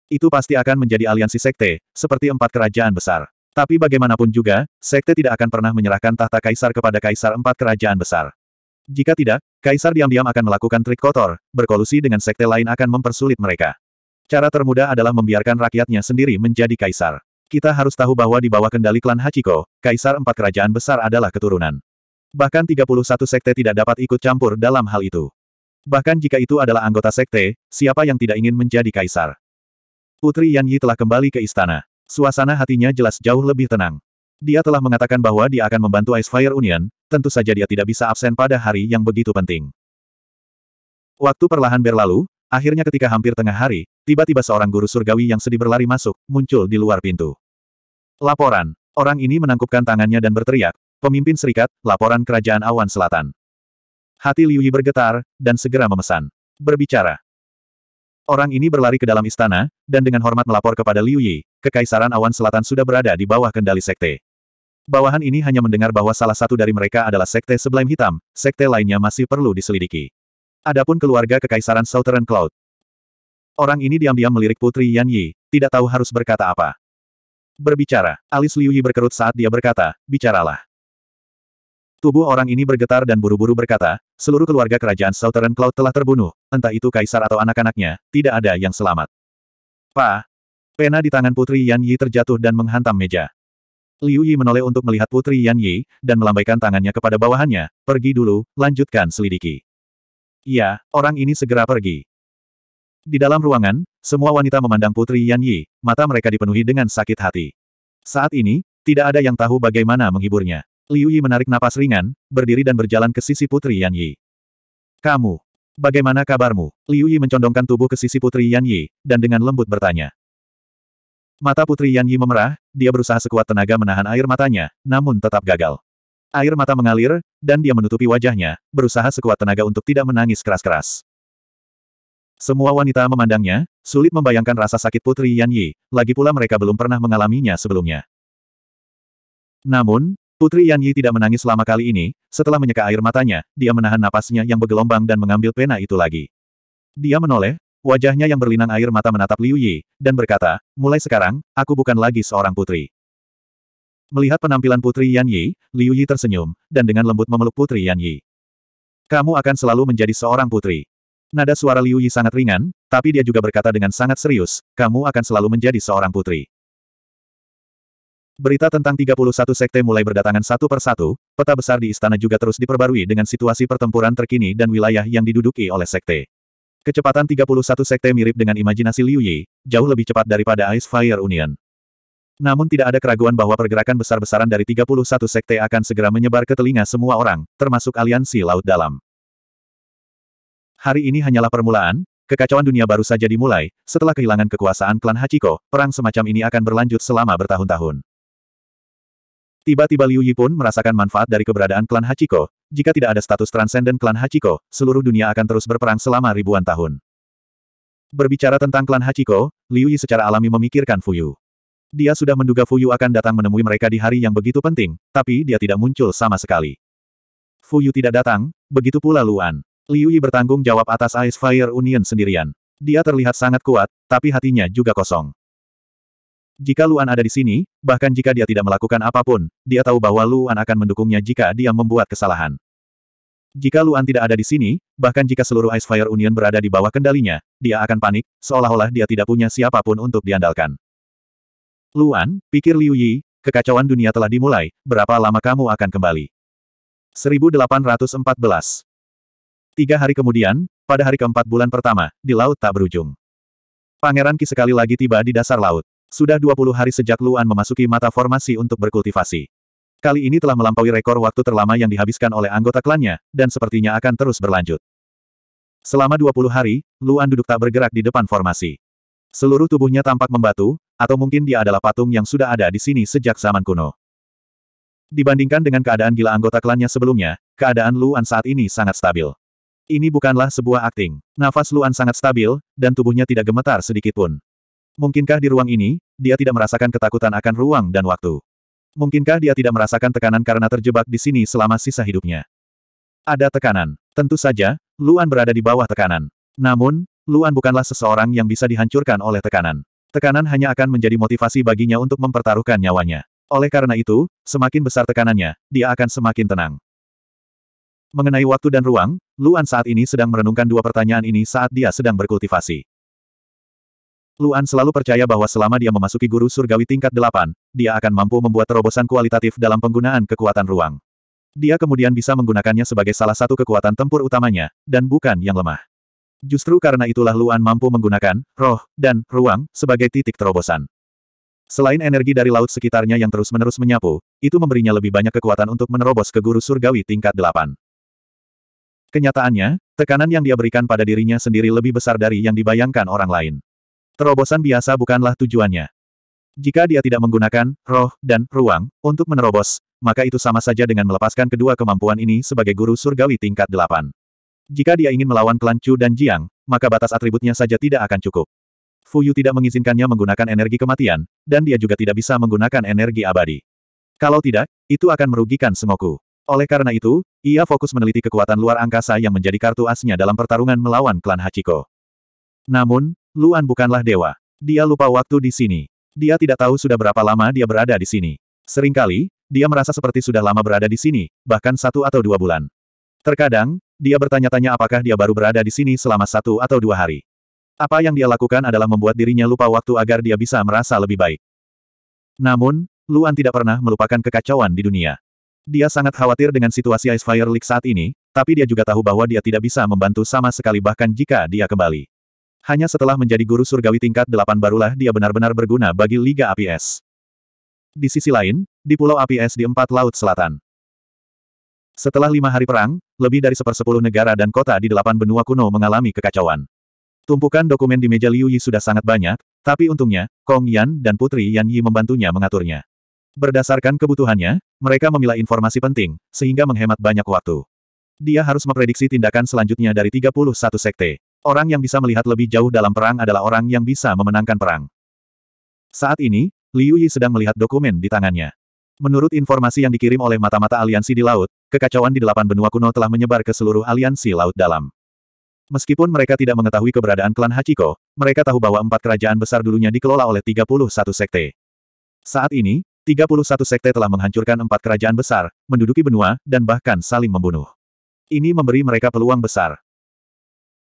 [SPEAKER 1] Itu pasti akan menjadi aliansi sekte, seperti empat kerajaan besar. Tapi bagaimanapun juga, sekte tidak akan pernah menyerahkan tahta kaisar kepada kaisar empat kerajaan besar. Jika tidak, kaisar diam-diam akan melakukan trik kotor, berkolusi dengan sekte lain akan mempersulit mereka. Cara termudah adalah membiarkan rakyatnya sendiri menjadi kaisar. Kita harus tahu bahwa di bawah kendali klan Hachiko, kaisar empat kerajaan besar adalah keturunan. Bahkan 31 sekte tidak dapat ikut campur dalam hal itu. Bahkan jika itu adalah anggota sekte, siapa yang tidak ingin menjadi kaisar? Putri Yan Yi telah kembali ke istana. Suasana hatinya jelas jauh lebih tenang. Dia telah mengatakan bahwa dia akan membantu Ice Fire Union, tentu saja dia tidak bisa absen pada hari yang begitu penting. Waktu perlahan berlalu, Akhirnya ketika hampir tengah hari, tiba-tiba seorang guru surgawi yang sedih berlari masuk, muncul di luar pintu. Laporan. Orang ini menangkupkan tangannya dan berteriak, Pemimpin Serikat, Laporan Kerajaan Awan Selatan. Hati Liu Yi bergetar, dan segera memesan. Berbicara. Orang ini berlari ke dalam istana, dan dengan hormat melapor kepada Liu Yi, Kekaisaran Awan Selatan sudah berada di bawah kendali sekte. Bawahan ini hanya mendengar bahwa salah satu dari mereka adalah sekte Sebelah Hitam, sekte lainnya masih perlu diselidiki. Adapun keluarga Kekaisaran Southern Cloud. Orang ini diam-diam melirik Putri Yan Yi, tidak tahu harus berkata apa. Berbicara, alis Liu Yi berkerut saat dia berkata, bicaralah. Tubuh orang ini bergetar dan buru-buru berkata, seluruh keluarga kerajaan Southern Cloud telah terbunuh, entah itu kaisar atau anak-anaknya, tidak ada yang selamat. Pa! Pena di tangan Putri Yan Yi terjatuh dan menghantam meja. Liu Yi menoleh untuk melihat Putri Yan Yi, dan melambaikan tangannya kepada bawahannya, pergi dulu, lanjutkan selidiki. Iya, orang ini segera pergi. Di dalam ruangan, semua wanita memandang Putri Yan Yi, mata mereka dipenuhi dengan sakit hati. Saat ini, tidak ada yang tahu bagaimana menghiburnya. Liu Yi menarik napas ringan, berdiri dan berjalan ke sisi Putri Yan Yi. Kamu, bagaimana kabarmu? Liu Yi mencondongkan tubuh ke sisi Putri Yan Yi, dan dengan lembut bertanya. Mata Putri Yan Yi memerah, dia berusaha sekuat tenaga menahan air matanya, namun tetap gagal. Air mata mengalir, dan dia menutupi wajahnya, berusaha sekuat tenaga untuk tidak menangis keras-keras. Semua wanita memandangnya, sulit membayangkan rasa sakit Putri Yan Yi, lagi pula mereka belum pernah mengalaminya sebelumnya. Namun, Putri Yan Yi tidak menangis selama kali ini, setelah menyeka air matanya, dia menahan napasnya yang bergelombang dan mengambil pena itu lagi. Dia menoleh, wajahnya yang berlinang air mata menatap Liu Yi, dan berkata, mulai sekarang, aku bukan lagi seorang putri. Melihat penampilan Putri Yan Yi, Liu Yi tersenyum, dan dengan lembut memeluk Putri Yan Yi. Kamu akan selalu menjadi seorang putri. Nada suara Liu Yi sangat ringan, tapi dia juga berkata dengan sangat serius, kamu akan selalu menjadi seorang putri. Berita tentang 31 sekte mulai berdatangan satu persatu, peta besar di istana juga terus diperbarui dengan situasi pertempuran terkini dan wilayah yang diduduki oleh sekte. Kecepatan 31 sekte mirip dengan imajinasi Liu Yi, jauh lebih cepat daripada Ice Fire Union. Namun tidak ada keraguan bahwa pergerakan besar-besaran dari 31 sekte akan segera menyebar ke telinga semua orang, termasuk aliansi Laut Dalam. Hari ini hanyalah permulaan, kekacauan dunia baru saja dimulai, setelah kehilangan kekuasaan klan Hachiko, perang semacam ini akan berlanjut selama bertahun-tahun. Tiba-tiba Liu Yi pun merasakan manfaat dari keberadaan klan Hachiko, jika tidak ada status transenden klan Hachiko, seluruh dunia akan terus berperang selama ribuan tahun. Berbicara tentang klan Hachiko, Liu Yi secara alami memikirkan Fuyu. Dia sudah menduga Fuyu akan datang menemui mereka di hari yang begitu penting, tapi dia tidak muncul sama sekali. Fuyu tidak datang, begitu pula Luan. Liu Yi bertanggung jawab atas Ice Fire Union sendirian. Dia terlihat sangat kuat, tapi hatinya juga kosong. Jika Luan ada di sini, bahkan jika dia tidak melakukan apapun, dia tahu bahwa Luan akan mendukungnya jika dia membuat kesalahan. Jika Luan tidak ada di sini, bahkan jika seluruh Ice Fire Union berada di bawah kendalinya, dia akan panik, seolah-olah dia tidak punya siapapun untuk diandalkan. Luan, pikir Liu Yi, kekacauan dunia telah dimulai, berapa lama kamu akan kembali? 1814 Tiga hari kemudian, pada hari keempat bulan pertama, di laut tak berujung. Pangeran Ki sekali lagi tiba di dasar laut. Sudah 20 hari sejak Luan memasuki mata formasi untuk berkultivasi. Kali ini telah melampaui rekor waktu terlama yang dihabiskan oleh anggota klannya, dan sepertinya akan terus berlanjut. Selama 20 hari, Luan duduk tak bergerak di depan formasi. Seluruh tubuhnya tampak membatu, atau mungkin dia adalah patung yang sudah ada di sini sejak zaman kuno. Dibandingkan dengan keadaan gila anggota klannya sebelumnya, keadaan Luan saat ini sangat stabil. Ini bukanlah sebuah akting. Nafas Luan sangat stabil, dan tubuhnya tidak gemetar sedikit pun. Mungkinkah di ruang ini, dia tidak merasakan ketakutan akan ruang dan waktu? Mungkinkah dia tidak merasakan tekanan karena terjebak di sini selama sisa hidupnya? Ada tekanan. Tentu saja, Luan berada di bawah tekanan. Namun, Luan bukanlah seseorang yang bisa dihancurkan oleh tekanan. Tekanan hanya akan menjadi motivasi baginya untuk mempertaruhkan nyawanya. Oleh karena itu, semakin besar tekanannya, dia akan semakin tenang. Mengenai waktu dan ruang, Luan saat ini sedang merenungkan dua pertanyaan ini saat dia sedang berkultivasi. Luan selalu percaya bahwa selama dia memasuki guru surgawi tingkat 8, dia akan mampu membuat terobosan kualitatif dalam penggunaan kekuatan ruang. Dia kemudian bisa menggunakannya sebagai salah satu kekuatan tempur utamanya, dan bukan yang lemah. Justru karena itulah Luan mampu menggunakan roh dan ruang sebagai titik terobosan. Selain energi dari laut sekitarnya yang terus-menerus menyapu, itu memberinya lebih banyak kekuatan untuk menerobos ke guru surgawi tingkat delapan. Kenyataannya, tekanan yang dia berikan pada dirinya sendiri lebih besar dari yang dibayangkan orang lain. Terobosan biasa bukanlah tujuannya. Jika dia tidak menggunakan roh dan ruang untuk menerobos, maka itu sama saja dengan melepaskan kedua kemampuan ini sebagai guru surgawi tingkat delapan. Jika dia ingin melawan klan Chu dan Jiang, maka batas atributnya saja tidak akan cukup. Fu Yu tidak mengizinkannya menggunakan energi kematian, dan dia juga tidak bisa menggunakan energi abadi. Kalau tidak, itu akan merugikan semoku. Oleh karena itu, ia fokus meneliti kekuatan luar angkasa yang menjadi kartu asnya dalam pertarungan melawan klan Hachiko. Namun, Luan bukanlah dewa. Dia lupa waktu di sini. Dia tidak tahu sudah berapa lama dia berada di sini. Seringkali, dia merasa seperti sudah lama berada di sini, bahkan satu atau dua bulan. Terkadang, dia bertanya-tanya apakah dia baru berada di sini selama satu atau dua hari. Apa yang dia lakukan adalah membuat dirinya lupa waktu agar dia bisa merasa lebih baik. Namun, Luan tidak pernah melupakan kekacauan di dunia. Dia sangat khawatir dengan situasi Ice Fire League saat ini, tapi dia juga tahu bahwa dia tidak bisa membantu sama sekali bahkan jika dia kembali. Hanya setelah menjadi guru surgawi tingkat 8 barulah dia benar-benar berguna bagi Liga APS. Di sisi lain, di Pulau APS di empat laut selatan. Setelah lima hari perang, lebih dari sepersepuluh negara dan kota di delapan benua kuno mengalami kekacauan. Tumpukan dokumen di meja Liu Yi sudah sangat banyak, tapi untungnya, Kong Yan dan Putri Yan Yi membantunya mengaturnya. Berdasarkan kebutuhannya, mereka memilah informasi penting, sehingga menghemat banyak waktu. Dia harus memprediksi tindakan selanjutnya dari 31 sekte. Orang yang bisa melihat lebih jauh dalam perang adalah orang yang bisa memenangkan perang. Saat ini, Liu Yi sedang melihat dokumen di tangannya. Menurut informasi yang dikirim oleh mata-mata aliansi di laut, kekacauan di delapan benua kuno telah menyebar ke seluruh aliansi laut dalam. Meskipun mereka tidak mengetahui keberadaan klan Hachiko, mereka tahu bahwa empat kerajaan besar dulunya dikelola oleh 31 sekte. Saat ini, 31 sekte telah menghancurkan empat kerajaan besar, menduduki benua, dan bahkan saling membunuh. Ini memberi mereka peluang besar.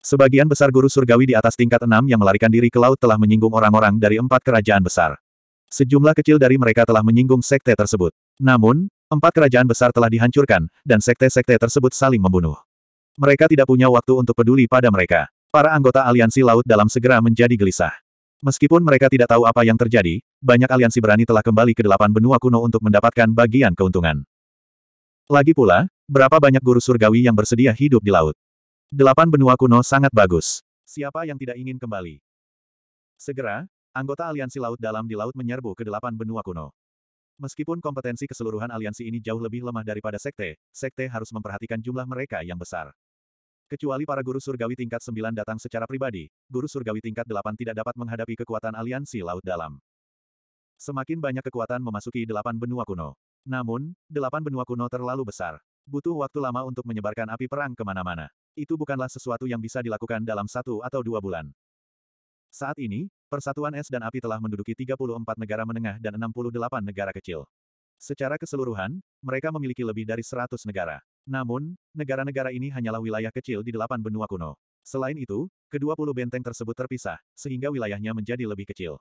[SPEAKER 1] Sebagian besar guru surgawi di atas tingkat enam yang melarikan diri ke laut telah menyinggung orang-orang dari empat kerajaan besar. Sejumlah kecil dari mereka telah menyinggung sekte tersebut. Namun, empat kerajaan besar telah dihancurkan, dan sekte-sekte tersebut saling membunuh. Mereka tidak punya waktu untuk peduli pada mereka. Para anggota aliansi laut dalam segera menjadi gelisah. Meskipun mereka tidak tahu apa yang terjadi, banyak aliansi berani telah kembali ke delapan benua kuno untuk mendapatkan bagian keuntungan. Lagi pula, berapa banyak guru surgawi yang bersedia hidup di laut? Delapan benua kuno sangat bagus. Siapa yang tidak ingin kembali? Segera, Anggota Aliansi Laut Dalam di Laut menyerbu ke delapan benua kuno. Meskipun kompetensi keseluruhan aliansi ini jauh lebih lemah daripada sekte, sekte harus memperhatikan jumlah mereka yang besar. Kecuali para guru surgawi tingkat 9 datang secara pribadi, guru surgawi tingkat 8 tidak dapat menghadapi kekuatan aliansi laut dalam. Semakin banyak kekuatan memasuki delapan benua kuno. Namun, delapan benua kuno terlalu besar. Butuh waktu lama untuk menyebarkan api perang kemana-mana. Itu bukanlah sesuatu yang bisa dilakukan dalam satu atau dua bulan. Saat ini, Persatuan Es dan Api telah menduduki 34 negara menengah dan 68 negara kecil. Secara keseluruhan, mereka memiliki lebih dari 100 negara. Namun, negara-negara ini hanyalah wilayah kecil di delapan benua kuno. Selain itu, kedua puluh benteng tersebut terpisah, sehingga wilayahnya menjadi lebih kecil.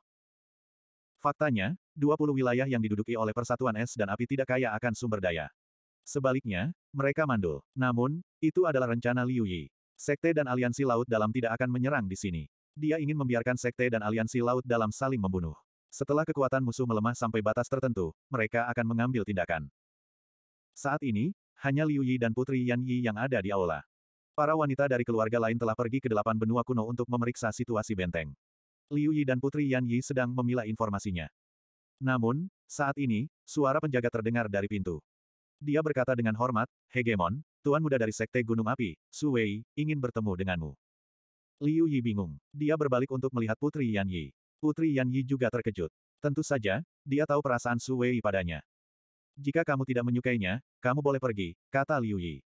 [SPEAKER 1] Faktanya, 20 wilayah yang diduduki oleh Persatuan Es dan Api tidak kaya akan sumber daya. Sebaliknya, mereka mandul. Namun, itu adalah rencana Liu Yi. Sekte dan aliansi laut dalam tidak akan menyerang di sini. Dia ingin membiarkan sekte dan aliansi laut dalam saling membunuh. Setelah kekuatan musuh melemah sampai batas tertentu, mereka akan mengambil tindakan. Saat ini, hanya Liu Yi dan Putri Yan Yi yang ada di aula. Para wanita dari keluarga lain telah pergi ke delapan benua kuno untuk memeriksa situasi benteng. Liu Yi dan Putri Yan Yi sedang memilah informasinya. Namun, saat ini, suara penjaga terdengar dari pintu. Dia berkata dengan hormat, Hegemon, Tuan Muda dari Sekte Gunung Api, Su Wei, ingin bertemu denganmu. Liu Yi bingung. Dia berbalik untuk melihat Putri Yan Yi. Putri Yan Yi juga terkejut. Tentu saja, dia tahu perasaan Su Wei padanya. Jika kamu tidak menyukainya, kamu boleh pergi, kata Liu Yi.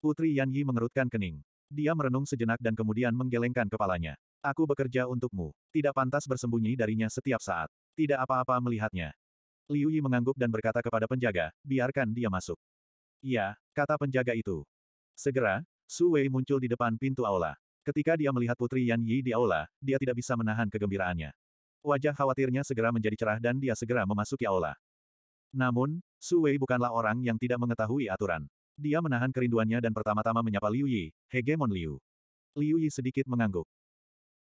[SPEAKER 1] Putri Yan Yi mengerutkan kening. Dia merenung sejenak dan kemudian menggelengkan kepalanya. Aku bekerja untukmu. Tidak pantas bersembunyi darinya setiap saat. Tidak apa-apa melihatnya. Liu Yi mengangguk dan berkata kepada penjaga, biarkan dia masuk. Ya, kata penjaga itu. Segera, Su Wei muncul di depan pintu aula. Ketika dia melihat Putri Yan Yi di aula, dia tidak bisa menahan kegembiraannya. Wajah khawatirnya segera menjadi cerah dan dia segera memasuki aula. Namun, Su Wei bukanlah orang yang tidak mengetahui aturan. Dia menahan kerinduannya dan pertama-tama menyapa Liu Yi, hegemon Liu. Liu Yi sedikit mengangguk.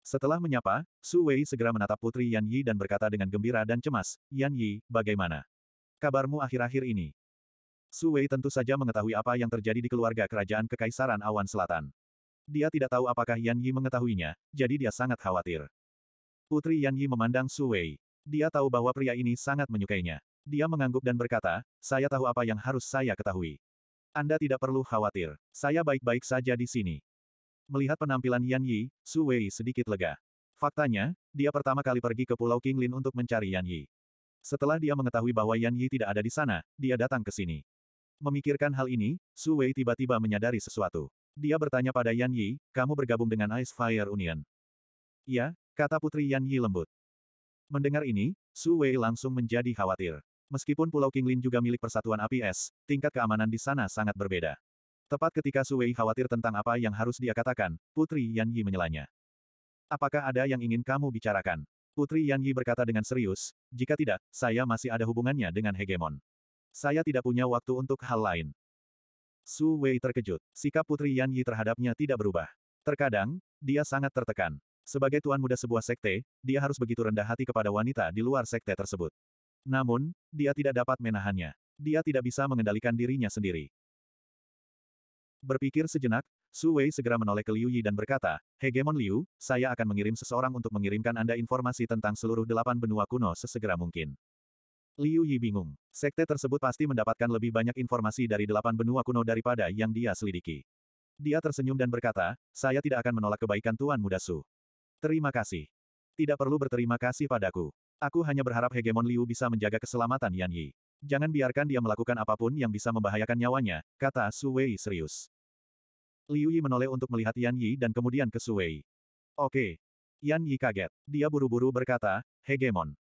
[SPEAKER 1] Setelah menyapa, Su Wei segera menatap Putri Yan Yi dan berkata dengan gembira dan cemas, Yan Yi, bagaimana? Kabarmu akhir-akhir ini. Su Wei tentu saja mengetahui apa yang terjadi di keluarga kerajaan Kekaisaran Awan Selatan. Dia tidak tahu apakah Yan Yi mengetahuinya, jadi dia sangat khawatir. Putri Yan Yi memandang Su Wei. Dia tahu bahwa pria ini sangat menyukainya. Dia mengangguk dan berkata, saya tahu apa yang harus saya ketahui. Anda tidak perlu khawatir. Saya baik-baik saja di sini. Melihat penampilan Yan Yi, Su Wei sedikit lega. Faktanya, dia pertama kali pergi ke Pulau Kinglin untuk mencari Yan Yi. Setelah dia mengetahui bahwa Yan Yi tidak ada di sana, dia datang ke sini. Memikirkan hal ini, Su Wei tiba-tiba menyadari sesuatu. Dia bertanya pada Yan Yi, kamu bergabung dengan Ice Fire Union. Ya, kata Putri Yan Yi lembut. Mendengar ini, Su Wei langsung menjadi khawatir. Meskipun Pulau Kinglin juga milik Persatuan Api Es, tingkat keamanan di sana sangat berbeda. Tepat ketika Su Wei khawatir tentang apa yang harus dia katakan, Putri Yan Yi menyelanya. Apakah ada yang ingin kamu bicarakan? Putri Yan Yi berkata dengan serius, jika tidak, saya masih ada hubungannya dengan hegemon. Saya tidak punya waktu untuk hal lain. Su Wei terkejut. Sikap Putri Yan Yi terhadapnya tidak berubah. Terkadang, dia sangat tertekan. Sebagai tuan muda sebuah sekte, dia harus begitu rendah hati kepada wanita di luar sekte tersebut. Namun, dia tidak dapat menahannya. Dia tidak bisa mengendalikan dirinya sendiri. Berpikir sejenak, Su Wei segera menoleh ke Liu Yi dan berkata, Hegemon Liu, saya akan mengirim seseorang untuk mengirimkan Anda informasi tentang seluruh delapan benua kuno sesegera mungkin. Liu Yi bingung. Sekte tersebut pasti mendapatkan lebih banyak informasi dari delapan benua kuno daripada yang dia selidiki. Dia tersenyum dan berkata, saya tidak akan menolak kebaikan Tuan Muda Su. Terima kasih. Tidak perlu berterima kasih padaku. Aku hanya berharap hegemon Liu bisa menjaga keselamatan Yan Yi. Jangan biarkan dia melakukan apapun yang bisa membahayakan nyawanya, kata Su Wei serius. Liu Yi menoleh untuk melihat Yan Yi dan kemudian ke Su Wei. Oke. Yan Yi kaget. Dia buru-buru berkata, Hegemon.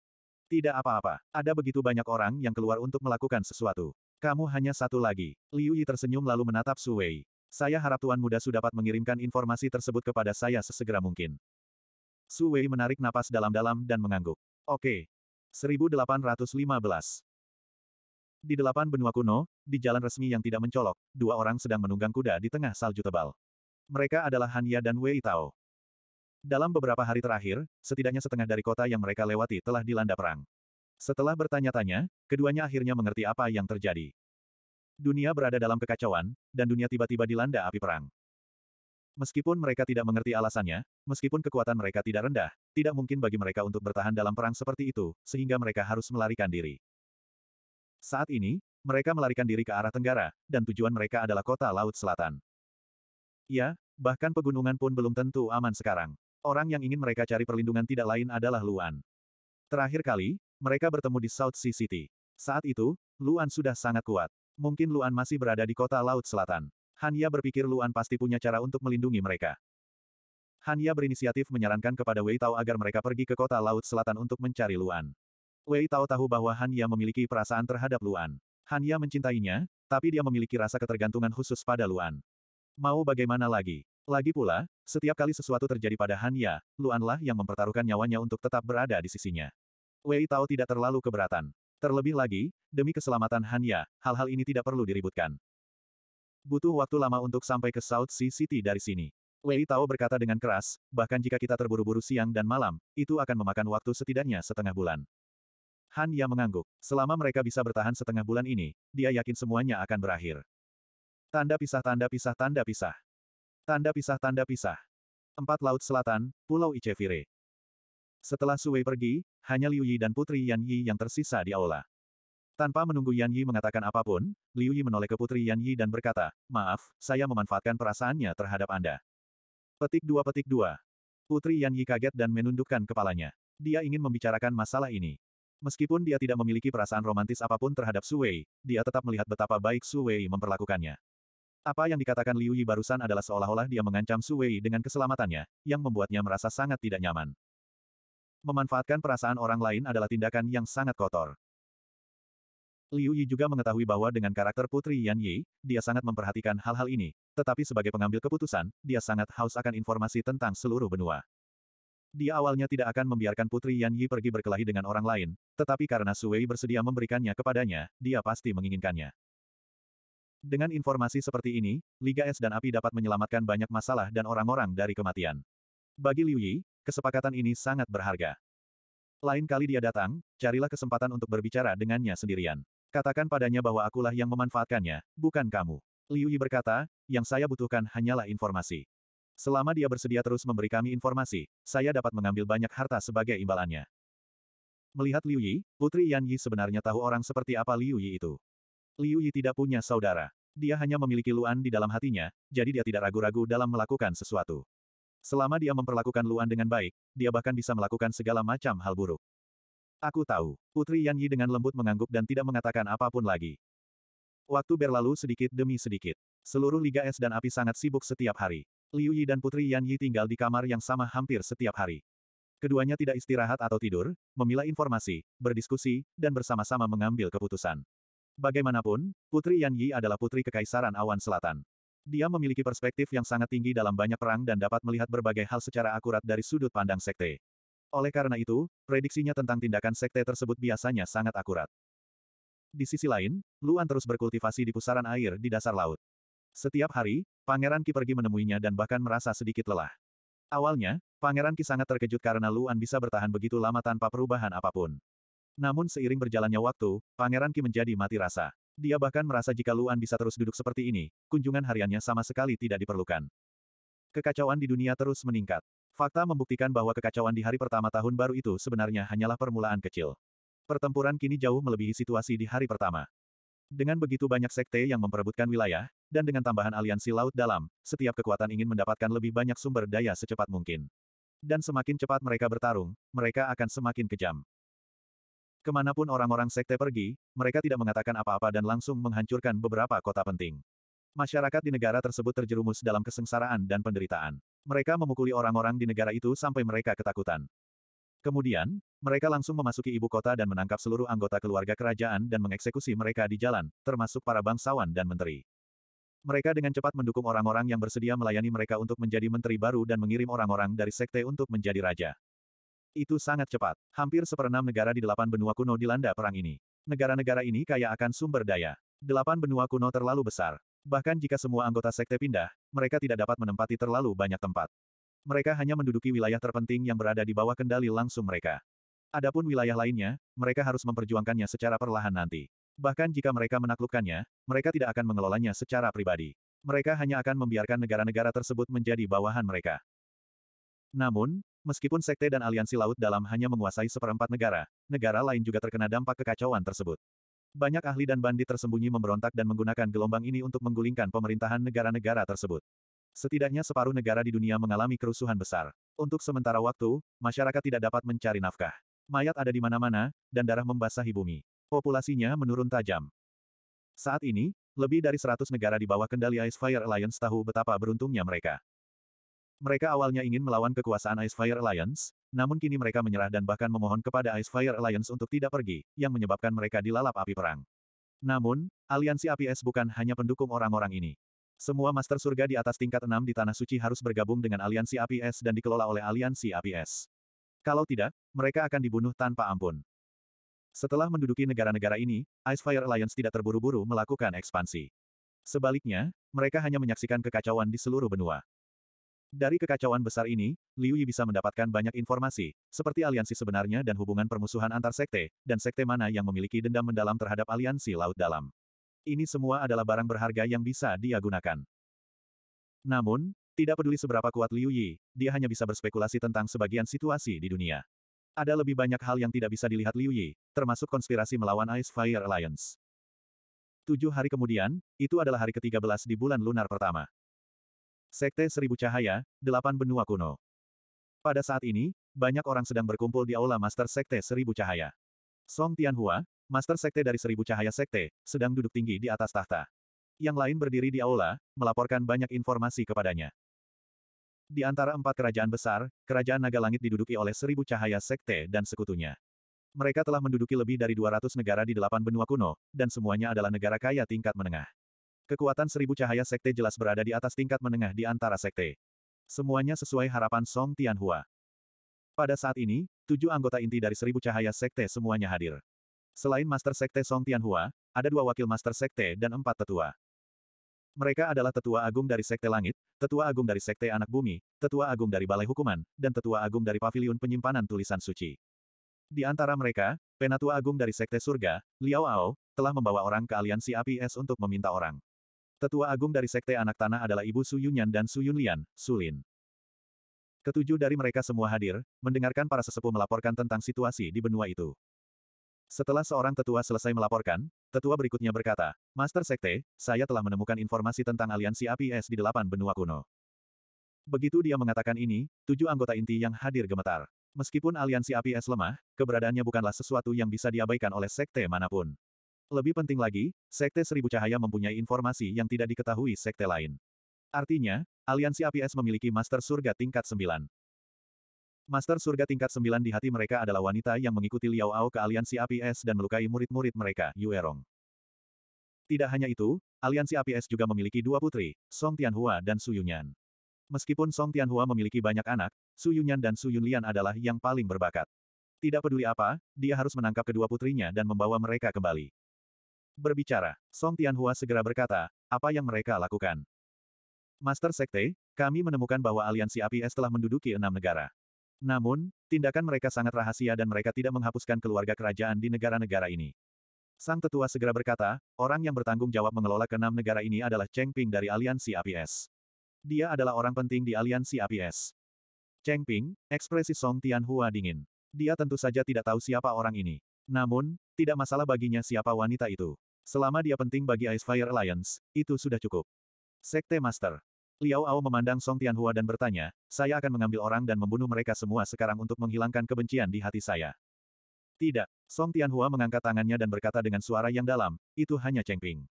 [SPEAKER 1] Tidak apa-apa, ada begitu banyak orang yang keluar untuk melakukan sesuatu. Kamu hanya satu lagi. Liu Yi tersenyum lalu menatap Su Wei. Saya harap Tuan Muda Su dapat mengirimkan informasi tersebut kepada saya sesegera mungkin. Su Wei menarik napas dalam-dalam dan mengangguk. Oke. 1815. Di delapan benua kuno, di jalan resmi yang tidak mencolok, dua orang sedang menunggang kuda di tengah salju tebal. Mereka adalah Hanya dan Wei Tao. Dalam beberapa hari terakhir, setidaknya setengah dari kota yang mereka lewati telah dilanda perang. Setelah bertanya-tanya, keduanya akhirnya mengerti apa yang terjadi. Dunia berada dalam kekacauan, dan dunia tiba-tiba dilanda api perang. Meskipun mereka tidak mengerti alasannya, meskipun kekuatan mereka tidak rendah, tidak mungkin bagi mereka untuk bertahan dalam perang seperti itu, sehingga mereka harus melarikan diri. Saat ini, mereka melarikan diri ke arah tenggara, dan tujuan mereka adalah kota Laut Selatan. Ya, bahkan pegunungan pun belum tentu aman sekarang. Orang yang ingin mereka cari perlindungan tidak lain adalah Luan. Terakhir kali, mereka bertemu di South Sea City. Saat itu, Luan sudah sangat kuat. Mungkin Luan masih berada di kota laut selatan. Hanya berpikir Luan pasti punya cara untuk melindungi mereka. Hanya berinisiatif menyarankan kepada Wei Tao agar mereka pergi ke kota laut selatan untuk mencari Luan. Wei Tao tahu bahwa Hanya memiliki perasaan terhadap Luan. Hanya mencintainya, tapi dia memiliki rasa ketergantungan khusus pada Luan. Mau bagaimana lagi? Lagi pula, setiap kali sesuatu terjadi pada Hanya, Luanlah yang mempertaruhkan nyawanya untuk tetap berada di sisinya. Wei Tao tidak terlalu keberatan. Terlebih lagi, demi keselamatan Hanya, hal-hal ini tidak perlu diributkan. Butuh waktu lama untuk sampai ke South Sea City dari sini. Wei Tao berkata dengan keras, bahkan jika kita terburu-buru siang dan malam, itu akan memakan waktu setidaknya setengah bulan. Han Ya mengangguk. Selama mereka bisa bertahan setengah bulan ini, dia yakin semuanya akan berakhir. Tanda pisah tanda pisah tanda pisah. Tanda pisah tanda pisah. Empat Laut Selatan, Pulau Icevire. Setelah Sui pergi, hanya Liu Yi dan Putri Yan Yi yang tersisa di aula. Tanpa menunggu Yan Yi mengatakan apapun, Liu Yi menoleh ke Putri Yan Yi dan berkata, Maaf, saya memanfaatkan perasaannya terhadap Anda. Petik dua petik dua. Putri Yan Yi kaget dan menundukkan kepalanya. Dia ingin membicarakan masalah ini. Meskipun dia tidak memiliki perasaan romantis apapun terhadap Suwei, dia tetap melihat betapa baik Suwei memperlakukannya. Apa yang dikatakan Liu Yi barusan adalah seolah-olah dia mengancam Su Wei dengan keselamatannya, yang membuatnya merasa sangat tidak nyaman. Memanfaatkan perasaan orang lain adalah tindakan yang sangat kotor. Liu Yi juga mengetahui bahwa dengan karakter Putri Yan Yi, dia sangat memperhatikan hal-hal ini, tetapi sebagai pengambil keputusan, dia sangat haus akan informasi tentang seluruh benua. Dia awalnya tidak akan membiarkan Putri Yan Yi pergi berkelahi dengan orang lain, tetapi karena Su Wei bersedia memberikannya kepadanya, dia pasti menginginkannya. Dengan informasi seperti ini, Liga Es dan Api dapat menyelamatkan banyak masalah dan orang-orang dari kematian. Bagi Liu Yi, kesepakatan ini sangat berharga. Lain kali dia datang, carilah kesempatan untuk berbicara dengannya sendirian. Katakan padanya bahwa akulah yang memanfaatkannya, bukan kamu. Liu Yi berkata, yang saya butuhkan hanyalah informasi. Selama dia bersedia terus memberi kami informasi, saya dapat mengambil banyak harta sebagai imbalannya. Melihat Liu Yi, Putri Yan Yi sebenarnya tahu orang seperti apa Liu Yi itu. Liu Yi tidak punya saudara. Dia hanya memiliki Luan di dalam hatinya, jadi dia tidak ragu-ragu dalam melakukan sesuatu. Selama dia memperlakukan Luan dengan baik, dia bahkan bisa melakukan segala macam hal buruk. Aku tahu. Putri Yan Yi dengan lembut mengangguk dan tidak mengatakan apapun lagi. Waktu berlalu sedikit demi sedikit. Seluruh Liga Es dan Api sangat sibuk setiap hari. Liu Yi dan Putri Yan Yi tinggal di kamar yang sama hampir setiap hari. Keduanya tidak istirahat atau tidur, memilah informasi, berdiskusi, dan bersama-sama mengambil keputusan. Bagaimanapun, Putri Yan Yi adalah putri Kekaisaran Awan Selatan. Dia memiliki perspektif yang sangat tinggi dalam banyak perang dan dapat melihat berbagai hal secara akurat dari sudut pandang sekte. Oleh karena itu, prediksinya tentang tindakan sekte tersebut biasanya sangat akurat. Di sisi lain, Luan terus berkultivasi di pusaran air di dasar laut. Setiap hari, Pangeran Ki pergi menemuinya dan bahkan merasa sedikit lelah. Awalnya, Pangeran Ki sangat terkejut karena Luan bisa bertahan begitu lama tanpa perubahan apapun. Namun seiring berjalannya waktu, Pangeran Ki menjadi mati rasa. Dia bahkan merasa jika Luan bisa terus duduk seperti ini, kunjungan hariannya sama sekali tidak diperlukan. Kekacauan di dunia terus meningkat. Fakta membuktikan bahwa kekacauan di hari pertama tahun baru itu sebenarnya hanyalah permulaan kecil. Pertempuran kini jauh melebihi situasi di hari pertama. Dengan begitu banyak sekte yang memperebutkan wilayah, dan dengan tambahan aliansi laut dalam, setiap kekuatan ingin mendapatkan lebih banyak sumber daya secepat mungkin. Dan semakin cepat mereka bertarung, mereka akan semakin kejam. Kemanapun orang-orang sekte pergi, mereka tidak mengatakan apa-apa dan langsung menghancurkan beberapa kota penting. Masyarakat di negara tersebut terjerumus dalam kesengsaraan dan penderitaan. Mereka memukuli orang-orang di negara itu sampai mereka ketakutan. Kemudian, mereka langsung memasuki ibu kota dan menangkap seluruh anggota keluarga kerajaan dan mengeksekusi mereka di jalan, termasuk para bangsawan dan menteri. Mereka dengan cepat mendukung orang-orang yang bersedia melayani mereka untuk menjadi menteri baru dan mengirim orang-orang dari sekte untuk menjadi raja. Itu sangat cepat. Hampir seperenam negara di delapan benua kuno dilanda perang ini. Negara-negara ini kaya akan sumber daya. Delapan benua kuno terlalu besar. Bahkan jika semua anggota sekte pindah, mereka tidak dapat menempati terlalu banyak tempat. Mereka hanya menduduki wilayah terpenting yang berada di bawah kendali langsung mereka. Adapun wilayah lainnya, mereka harus memperjuangkannya secara perlahan nanti. Bahkan jika mereka menaklukkannya, mereka tidak akan mengelolanya secara pribadi. Mereka hanya akan membiarkan negara-negara tersebut menjadi bawahan mereka. Namun, Meskipun Sekte dan Aliansi Laut Dalam hanya menguasai seperempat negara, negara lain juga terkena dampak kekacauan tersebut. Banyak ahli dan bandit tersembunyi memberontak dan menggunakan gelombang ini untuk menggulingkan pemerintahan negara-negara tersebut. Setidaknya separuh negara di dunia mengalami kerusuhan besar. Untuk sementara waktu, masyarakat tidak dapat mencari nafkah. Mayat ada di mana-mana, dan darah membasahi bumi. Populasinya menurun tajam. Saat ini, lebih dari 100 negara di bawah kendali Ice Fire Alliance tahu betapa beruntungnya mereka. Mereka awalnya ingin melawan kekuasaan Ice Fire Alliance, namun kini mereka menyerah dan bahkan memohon kepada Ice Fire Alliance untuk tidak pergi, yang menyebabkan mereka dilalap api perang. Namun, aliansi api es bukan hanya pendukung orang-orang ini. Semua Master Surga di atas tingkat 6 di Tanah Suci harus bergabung dengan aliansi api es dan dikelola oleh aliansi api es. Kalau tidak, mereka akan dibunuh tanpa ampun. Setelah menduduki negara-negara ini, Ice Fire Alliance tidak terburu-buru melakukan ekspansi. Sebaliknya, mereka hanya menyaksikan kekacauan di seluruh benua. Dari kekacauan besar ini, Liu Yi bisa mendapatkan banyak informasi, seperti aliansi sebenarnya dan hubungan permusuhan antar sekte, dan sekte mana yang memiliki dendam mendalam terhadap aliansi Laut Dalam. Ini semua adalah barang berharga yang bisa dia gunakan. Namun, tidak peduli seberapa kuat Liu Yi, dia hanya bisa berspekulasi tentang sebagian situasi di dunia. Ada lebih banyak hal yang tidak bisa dilihat Liu Yi, termasuk konspirasi melawan Ice Fire Alliance. Tujuh hari kemudian, itu adalah hari ke-13 di bulan lunar pertama. Sekte Seribu Cahaya, Delapan Benua Kuno. Pada saat ini, banyak orang sedang berkumpul di aula Master Sekte Seribu Cahaya. Song Tianhua, Master Sekte dari Seribu Cahaya Sekte, sedang duduk tinggi di atas tahta. Yang lain berdiri di aula, melaporkan banyak informasi kepadanya. Di antara empat kerajaan besar, kerajaan naga langit diduduki oleh seribu cahaya sekte dan sekutunya. Mereka telah menduduki lebih dari 200 negara di delapan benua kuno, dan semuanya adalah negara kaya tingkat menengah. Kekuatan seribu cahaya sekte jelas berada di atas tingkat menengah di antara sekte. Semuanya sesuai harapan Song Tianhua. Pada saat ini, tujuh anggota inti dari seribu cahaya sekte semuanya hadir. Selain Master Sekte Song Tianhua, ada dua wakil Master Sekte dan empat tetua. Mereka adalah Tetua Agung dari Sekte Langit, Tetua Agung dari Sekte Anak Bumi, Tetua Agung dari Balai Hukuman, dan Tetua Agung dari Paviliun Penyimpanan Tulisan Suci. Di antara mereka, Penatua Agung dari Sekte Surga, Liao Ao, telah membawa orang ke aliansi APS untuk meminta orang. Tetua agung dari Sekte Anak Tanah adalah Ibu Su Yunyan dan Su Yunlian, Sulin. Ketujuh dari mereka semua hadir, mendengarkan para sesepuh melaporkan tentang situasi di benua itu. Setelah seorang tetua selesai melaporkan, tetua berikutnya berkata, Master Sekte, saya telah menemukan informasi tentang aliansi APS di delapan benua kuno. Begitu dia mengatakan ini, tujuh anggota inti yang hadir gemetar. Meskipun aliansi APS lemah, keberadaannya bukanlah sesuatu yang bisa diabaikan oleh sekte manapun. Lebih penting lagi, Sekte Seribu Cahaya mempunyai informasi yang tidak diketahui sekte lain. Artinya, aliansi APS memiliki Master Surga tingkat 9. Master Surga tingkat 9 di hati mereka adalah wanita yang mengikuti Liao Ao ke aliansi APS dan melukai murid-murid mereka, Yuerong. Tidak hanya itu, aliansi APS juga memiliki dua putri, Song Tianhua dan Su Yunyan. Meskipun Song Tianhua memiliki banyak anak, Su Yunyan dan Su Yunlian adalah yang paling berbakat. Tidak peduli apa, dia harus menangkap kedua putrinya dan membawa mereka kembali. Berbicara, Song Tianhua segera berkata, apa yang mereka lakukan? Master Sekte, kami menemukan bahwa aliansi APS telah menduduki enam negara. Namun, tindakan mereka sangat rahasia dan mereka tidak menghapuskan keluarga kerajaan di negara-negara ini. Sang tetua segera berkata, orang yang bertanggung jawab mengelola keenam negara ini adalah Cheng Ping dari aliansi APS. Dia adalah orang penting di aliansi APS. Cheng Ping, ekspresi Song Tianhua dingin. Dia tentu saja tidak tahu siapa orang ini. Namun, tidak masalah baginya siapa wanita itu. Selama dia penting bagi Ice Fire Alliance, itu sudah cukup. Sekte Master. Liao Ao memandang Song Tianhua dan bertanya, saya akan mengambil orang dan membunuh mereka semua sekarang untuk menghilangkan kebencian di hati saya. Tidak. Song Tianhua mengangkat tangannya dan berkata dengan suara yang dalam, itu hanya Chengping.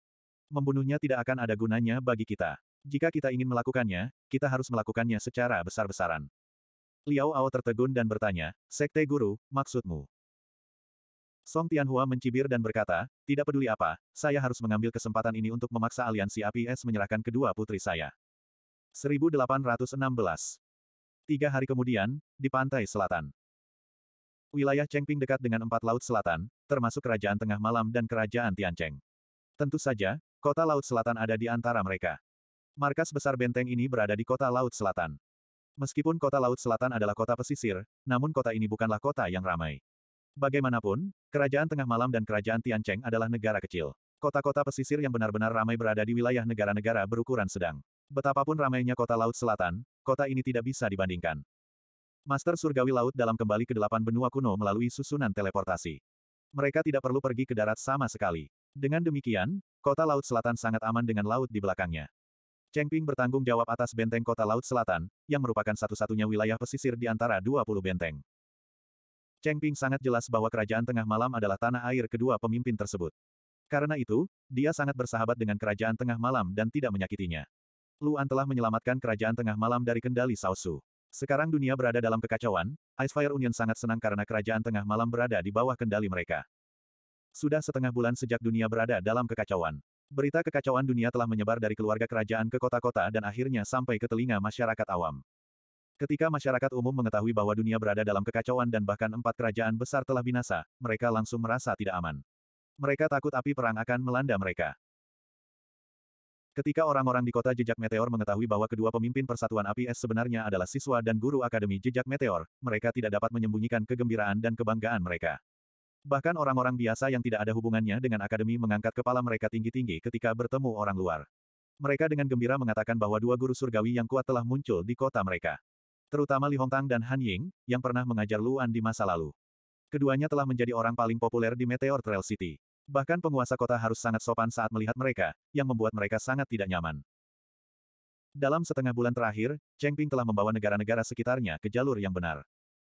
[SPEAKER 1] Membunuhnya tidak akan ada gunanya bagi kita. Jika kita ingin melakukannya, kita harus melakukannya secara besar-besaran. Liao Ao tertegun dan bertanya, Sekte Guru, maksudmu? Song Tianhua mencibir dan berkata, tidak peduli apa, saya harus mengambil kesempatan ini untuk memaksa aliansi APS menyerahkan kedua putri saya. 1816 Tiga hari kemudian, di pantai selatan. Wilayah Chengping dekat dengan empat laut selatan, termasuk Kerajaan Tengah Malam dan Kerajaan Tiancheng. Tentu saja, kota laut selatan ada di antara mereka. Markas besar benteng ini berada di kota laut selatan. Meskipun kota laut selatan adalah kota pesisir, namun kota ini bukanlah kota yang ramai. Bagaimanapun, Kerajaan Tengah Malam dan Kerajaan Tiancheng adalah negara kecil. Kota-kota pesisir yang benar-benar ramai berada di wilayah negara-negara berukuran sedang. Betapapun ramainya kota laut selatan, kota ini tidak bisa dibandingkan. Master Surgawi Laut dalam kembali ke delapan benua kuno melalui susunan teleportasi. Mereka tidak perlu pergi ke darat sama sekali. Dengan demikian, kota laut selatan sangat aman dengan laut di belakangnya. Cheng Ping bertanggung jawab atas benteng kota laut selatan, yang merupakan satu-satunya wilayah pesisir di antara 20 benteng. Cheng Ping sangat jelas bahwa kerajaan tengah malam adalah tanah air kedua pemimpin tersebut. Karena itu, dia sangat bersahabat dengan kerajaan tengah malam dan tidak menyakitinya. Luan telah menyelamatkan kerajaan tengah malam dari kendali Saosu. Sekarang dunia berada dalam kekacauan, Ice Fire Union sangat senang karena kerajaan tengah malam berada di bawah kendali mereka. Sudah setengah bulan sejak dunia berada dalam kekacauan. Berita kekacauan dunia telah menyebar dari keluarga kerajaan ke kota-kota dan akhirnya sampai ke telinga masyarakat awam. Ketika masyarakat umum mengetahui bahwa dunia berada dalam kekacauan dan bahkan empat kerajaan besar telah binasa, mereka langsung merasa tidak aman. Mereka takut api perang akan melanda mereka. Ketika orang-orang di kota jejak meteor mengetahui bahwa kedua pemimpin persatuan api es sebenarnya adalah siswa dan guru akademi jejak meteor, mereka tidak dapat menyembunyikan kegembiraan dan kebanggaan mereka. Bahkan orang-orang biasa yang tidak ada hubungannya dengan akademi mengangkat kepala mereka tinggi-tinggi ketika bertemu orang luar. Mereka dengan gembira mengatakan bahwa dua guru surgawi yang kuat telah muncul di kota mereka. Terutama Li Hongtang dan Han Ying, yang pernah mengajar Luan di masa lalu. Keduanya telah menjadi orang paling populer di Meteor Trail City. Bahkan penguasa kota harus sangat sopan saat melihat mereka, yang membuat mereka sangat tidak nyaman. Dalam setengah bulan terakhir, Cheng Ping telah membawa negara-negara sekitarnya ke jalur yang benar.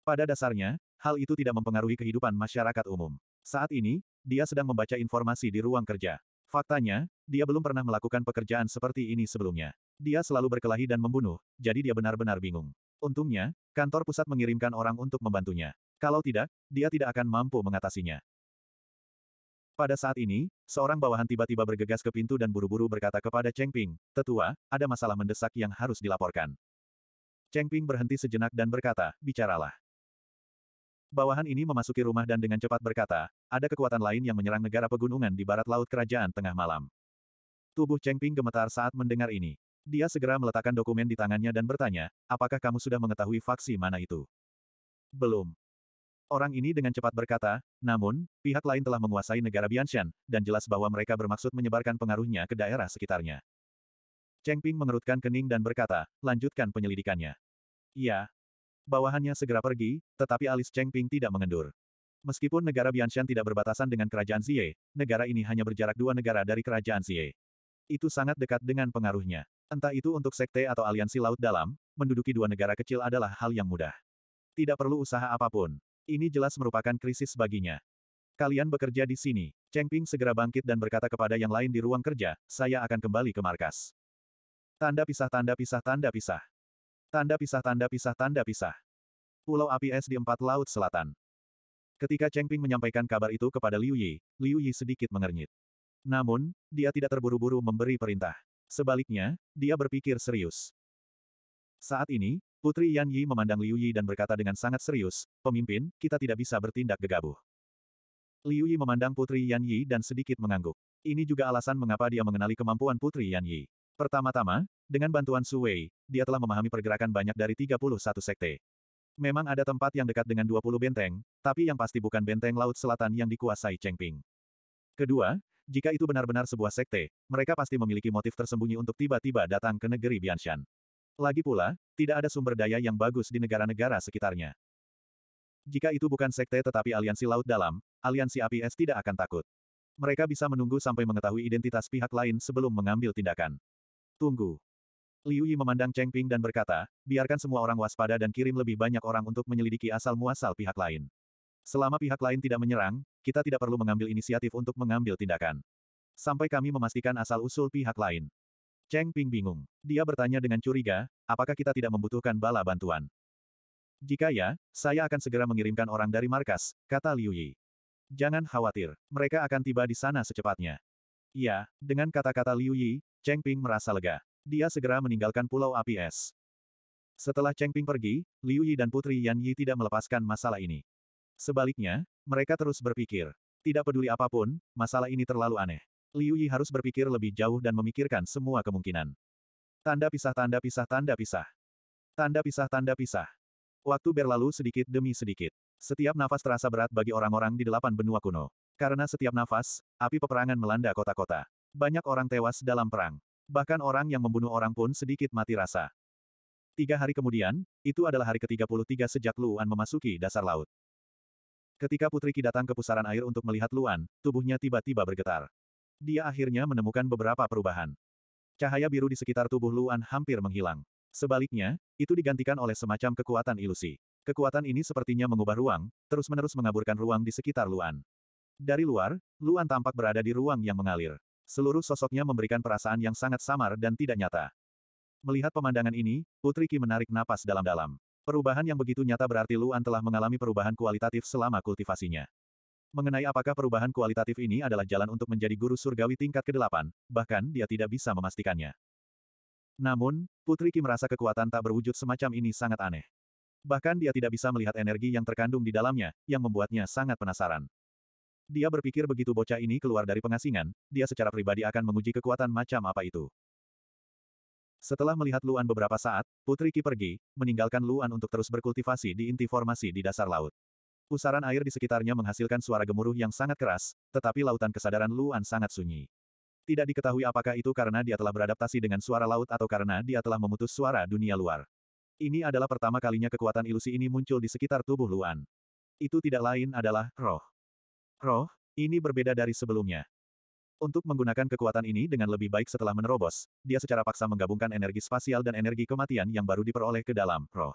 [SPEAKER 1] Pada dasarnya, hal itu tidak mempengaruhi kehidupan masyarakat umum. Saat ini, dia sedang membaca informasi di ruang kerja. Faktanya, dia belum pernah melakukan pekerjaan seperti ini sebelumnya. Dia selalu berkelahi dan membunuh, jadi dia benar-benar bingung. Untungnya, kantor pusat mengirimkan orang untuk membantunya. Kalau tidak, dia tidak akan mampu mengatasinya. Pada saat ini, seorang bawahan tiba-tiba bergegas ke pintu dan buru-buru berkata kepada Cheng Ping, Tetua, ada masalah mendesak yang harus dilaporkan. Cheng Ping berhenti sejenak dan berkata, bicaralah. Bawahan ini memasuki rumah dan dengan cepat berkata, ada kekuatan lain yang menyerang negara pegunungan di barat laut kerajaan tengah malam. Tubuh Cheng Ping gemetar saat mendengar ini. Dia segera meletakkan dokumen di tangannya dan bertanya, apakah kamu sudah mengetahui faksi mana itu? Belum. Orang ini dengan cepat berkata, namun, pihak lain telah menguasai negara Bianshan, dan jelas bahwa mereka bermaksud menyebarkan pengaruhnya ke daerah sekitarnya. Cheng Ping mengerutkan kening dan berkata, lanjutkan penyelidikannya. Iya. Bawahannya segera pergi, tetapi alis Cheng Ping tidak mengendur. Meskipun negara Bianshan tidak berbatasan dengan kerajaan Xie, negara ini hanya berjarak dua negara dari kerajaan Xie. Itu sangat dekat dengan pengaruhnya. Entah itu untuk sekte atau aliansi laut dalam, menduduki dua negara kecil adalah hal yang mudah. Tidak perlu usaha apapun. Ini jelas merupakan krisis baginya. Kalian bekerja di sini. Cheng Ping segera bangkit dan berkata kepada yang lain di ruang kerja, saya akan kembali ke markas. Tanda pisah tanda pisah tanda pisah. Tanda pisah tanda pisah tanda pisah. Pulau api es di empat laut selatan. Ketika Cheng Ping menyampaikan kabar itu kepada Liu Yi, Liu Yi sedikit mengernyit. Namun, dia tidak terburu-buru memberi perintah. Sebaliknya, dia berpikir serius. Saat ini, Putri Yan Yi memandang Liu Yi dan berkata dengan sangat serius, Pemimpin, kita tidak bisa bertindak gegabah. Liu Yi memandang Putri Yan Yi dan sedikit mengangguk. Ini juga alasan mengapa dia mengenali kemampuan Putri Yan Yi. Pertama-tama, dengan bantuan Su Wei, dia telah memahami pergerakan banyak dari 31 sekte. Memang ada tempat yang dekat dengan 20 benteng, tapi yang pasti bukan benteng Laut Selatan yang dikuasai Cheng Ping. Kedua, jika itu benar-benar sebuah sekte, mereka pasti memiliki motif tersembunyi untuk tiba-tiba datang ke negeri Bianshan. Lagi pula, tidak ada sumber daya yang bagus di negara-negara sekitarnya. Jika itu bukan sekte tetapi aliansi laut dalam, aliansi APS tidak akan takut. Mereka bisa menunggu sampai mengetahui identitas pihak lain sebelum mengambil tindakan. Tunggu. Liu Yi memandang Cheng Ping dan berkata, biarkan semua orang waspada dan kirim lebih banyak orang untuk menyelidiki asal-muasal pihak lain. Selama pihak lain tidak menyerang, kita tidak perlu mengambil inisiatif untuk mengambil tindakan. Sampai kami memastikan asal-usul pihak lain. Cheng Ping bingung. Dia bertanya dengan curiga, apakah kita tidak membutuhkan bala bantuan? Jika ya, saya akan segera mengirimkan orang dari markas, kata Liu Yi. Jangan khawatir, mereka akan tiba di sana secepatnya. Ya, dengan kata-kata Liu Yi, Cheng Ping merasa lega. Dia segera meninggalkan pulau api es. Setelah Cheng Ping pergi, Liu Yi dan Putri Yan Yi tidak melepaskan masalah ini. Sebaliknya, mereka terus berpikir. Tidak peduli apapun, masalah ini terlalu aneh. Liu Yi harus berpikir lebih jauh dan memikirkan semua kemungkinan. Tanda pisah tanda pisah tanda pisah. Tanda pisah tanda pisah. Waktu berlalu sedikit demi sedikit. Setiap nafas terasa berat bagi orang-orang di delapan benua kuno. Karena setiap nafas, api peperangan melanda kota-kota. Banyak orang tewas dalam perang. Bahkan orang yang membunuh orang pun sedikit mati rasa. Tiga hari kemudian, itu adalah hari ke-33 sejak Luan memasuki dasar laut. Ketika Putri Ki datang ke pusaran air untuk melihat Luan, tubuhnya tiba-tiba bergetar. Dia akhirnya menemukan beberapa perubahan. Cahaya biru di sekitar tubuh Luan hampir menghilang. Sebaliknya, itu digantikan oleh semacam kekuatan ilusi. Kekuatan ini sepertinya mengubah ruang, terus-menerus mengaburkan ruang di sekitar Luan. Dari luar, Luan tampak berada di ruang yang mengalir. Seluruh sosoknya memberikan perasaan yang sangat samar dan tidak nyata. Melihat pemandangan ini, Putri Ki menarik napas dalam-dalam. Perubahan yang begitu nyata berarti Luan telah mengalami perubahan kualitatif selama kultivasinya. Mengenai apakah perubahan kualitatif ini adalah jalan untuk menjadi guru surgawi tingkat ke-8, bahkan dia tidak bisa memastikannya. Namun, Putri Ki merasa kekuatan tak berwujud semacam ini sangat aneh. Bahkan dia tidak bisa melihat energi yang terkandung di dalamnya, yang membuatnya sangat penasaran. Dia berpikir begitu bocah ini keluar dari pengasingan, dia secara pribadi akan menguji kekuatan macam apa itu. Setelah melihat Luan beberapa saat, Putri Ki pergi, meninggalkan Luan untuk terus berkultivasi di inti formasi di dasar laut. Pusaran air di sekitarnya menghasilkan suara gemuruh yang sangat keras, tetapi lautan kesadaran Luan sangat sunyi. Tidak diketahui apakah itu karena dia telah beradaptasi dengan suara laut atau karena dia telah memutus suara dunia luar. Ini adalah pertama kalinya kekuatan ilusi ini muncul di sekitar tubuh Luan. Itu tidak lain adalah roh. Roh, ini berbeda dari sebelumnya. Untuk menggunakan kekuatan ini dengan lebih baik setelah menerobos, dia secara paksa menggabungkan energi spasial dan energi kematian yang baru diperoleh ke dalam roh.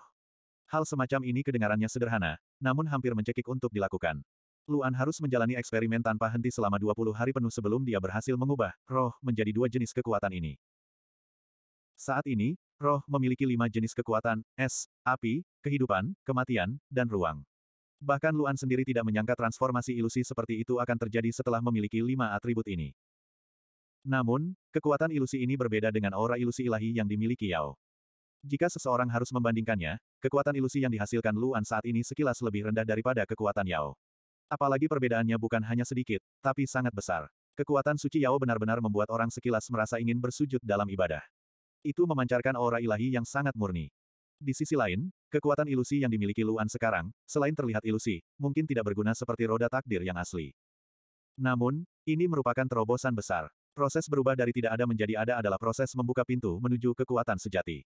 [SPEAKER 1] Hal semacam ini kedengarannya sederhana, namun hampir mencekik untuk dilakukan. Luan harus menjalani eksperimen tanpa henti selama 20 hari penuh sebelum dia berhasil mengubah roh menjadi dua jenis kekuatan ini. Saat ini, roh memiliki lima jenis kekuatan, es, api, kehidupan, kematian, dan ruang. Bahkan Luan sendiri tidak menyangka transformasi ilusi seperti itu akan terjadi setelah memiliki lima atribut ini. Namun, kekuatan ilusi ini berbeda dengan aura ilusi ilahi yang dimiliki Yao. Jika seseorang harus membandingkannya, kekuatan ilusi yang dihasilkan Luan saat ini sekilas lebih rendah daripada kekuatan Yao. Apalagi perbedaannya bukan hanya sedikit, tapi sangat besar. Kekuatan suci Yao benar-benar membuat orang sekilas merasa ingin bersujud dalam ibadah. Itu memancarkan aura ilahi yang sangat murni. Di sisi lain, kekuatan ilusi yang dimiliki Luan sekarang, selain terlihat ilusi, mungkin tidak berguna seperti roda takdir yang asli. Namun, ini merupakan terobosan besar. Proses berubah dari tidak ada menjadi ada adalah proses membuka pintu menuju kekuatan sejati.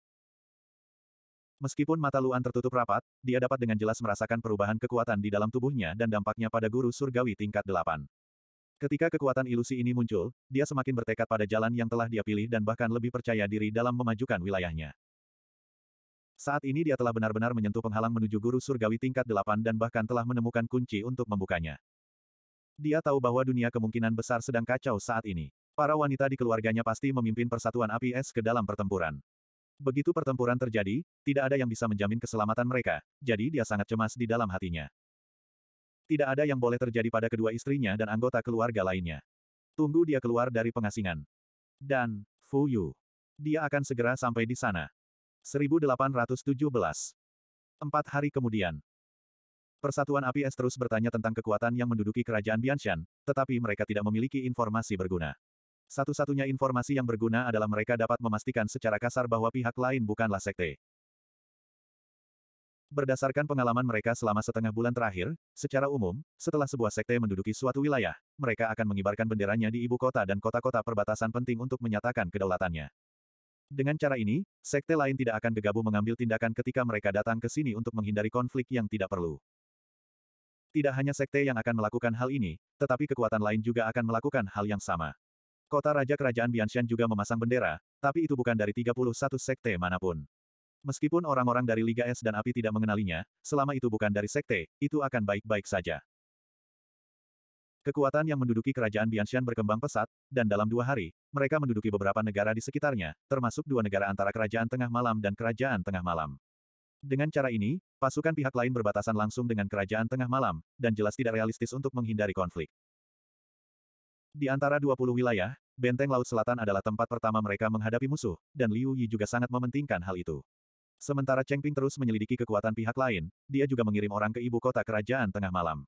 [SPEAKER 1] Meskipun mata Luan tertutup rapat, dia dapat dengan jelas merasakan perubahan kekuatan di dalam tubuhnya dan dampaknya pada guru surgawi tingkat delapan. Ketika kekuatan ilusi ini muncul, dia semakin bertekad pada jalan yang telah dia pilih dan bahkan lebih percaya diri dalam memajukan wilayahnya. Saat ini dia telah benar-benar menyentuh penghalang menuju guru surgawi tingkat delapan dan bahkan telah menemukan kunci untuk membukanya. Dia tahu bahwa dunia kemungkinan besar sedang kacau saat ini. Para wanita di keluarganya pasti memimpin persatuan api es ke dalam pertempuran. Begitu pertempuran terjadi, tidak ada yang bisa menjamin keselamatan mereka, jadi dia sangat cemas di dalam hatinya. Tidak ada yang boleh terjadi pada kedua istrinya dan anggota keluarga lainnya. Tunggu dia keluar dari pengasingan. Dan, Fu Yu. Dia akan segera sampai di sana. 1817. Empat hari kemudian. Persatuan Api Es terus bertanya tentang kekuatan yang menduduki kerajaan Bianshan, tetapi mereka tidak memiliki informasi berguna. Satu-satunya informasi yang berguna adalah mereka dapat memastikan secara kasar bahwa pihak lain bukanlah sekte. Berdasarkan pengalaman mereka selama setengah bulan terakhir, secara umum, setelah sebuah sekte menduduki suatu wilayah, mereka akan mengibarkan benderanya di ibu kota dan kota-kota perbatasan penting untuk menyatakan kedaulatannya. Dengan cara ini, sekte lain tidak akan gegabah mengambil tindakan ketika mereka datang ke sini untuk menghindari konflik yang tidak perlu. Tidak hanya sekte yang akan melakukan hal ini, tetapi kekuatan lain juga akan melakukan hal yang sama. Kota Raja Kerajaan Bianshan juga memasang bendera, tapi itu bukan dari 31 sekte manapun. Meskipun orang-orang dari Liga Es dan Api tidak mengenalinya, selama itu bukan dari sekte, itu akan baik-baik saja. Kekuatan yang menduduki kerajaan Bianxian berkembang pesat, dan dalam dua hari, mereka menduduki beberapa negara di sekitarnya, termasuk dua negara antara Kerajaan Tengah Malam dan Kerajaan Tengah Malam. Dengan cara ini, pasukan pihak lain berbatasan langsung dengan Kerajaan Tengah Malam, dan jelas tidak realistis untuk menghindari konflik. Di antara 20 wilayah, Benteng Laut Selatan adalah tempat pertama mereka menghadapi musuh, dan Liu Yi juga sangat mementingkan hal itu. Sementara Cheng Ping terus menyelidiki kekuatan pihak lain, dia juga mengirim orang ke ibu kota Kerajaan Tengah Malam.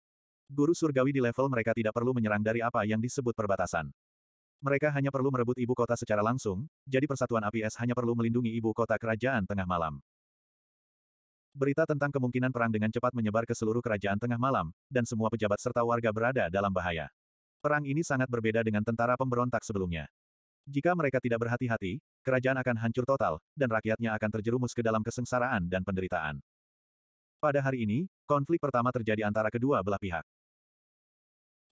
[SPEAKER 1] Guru surgawi di level mereka tidak perlu menyerang dari apa yang disebut perbatasan. Mereka hanya perlu merebut ibu kota secara langsung, jadi Persatuan Api Es hanya perlu melindungi ibu kota kerajaan tengah malam. Berita tentang kemungkinan perang dengan cepat menyebar ke seluruh kerajaan tengah malam, dan semua pejabat serta warga berada dalam bahaya. Perang ini sangat berbeda dengan tentara pemberontak sebelumnya. Jika mereka tidak berhati-hati, kerajaan akan hancur total, dan rakyatnya akan terjerumus ke dalam kesengsaraan dan penderitaan. Pada hari ini, konflik pertama terjadi antara kedua belah pihak.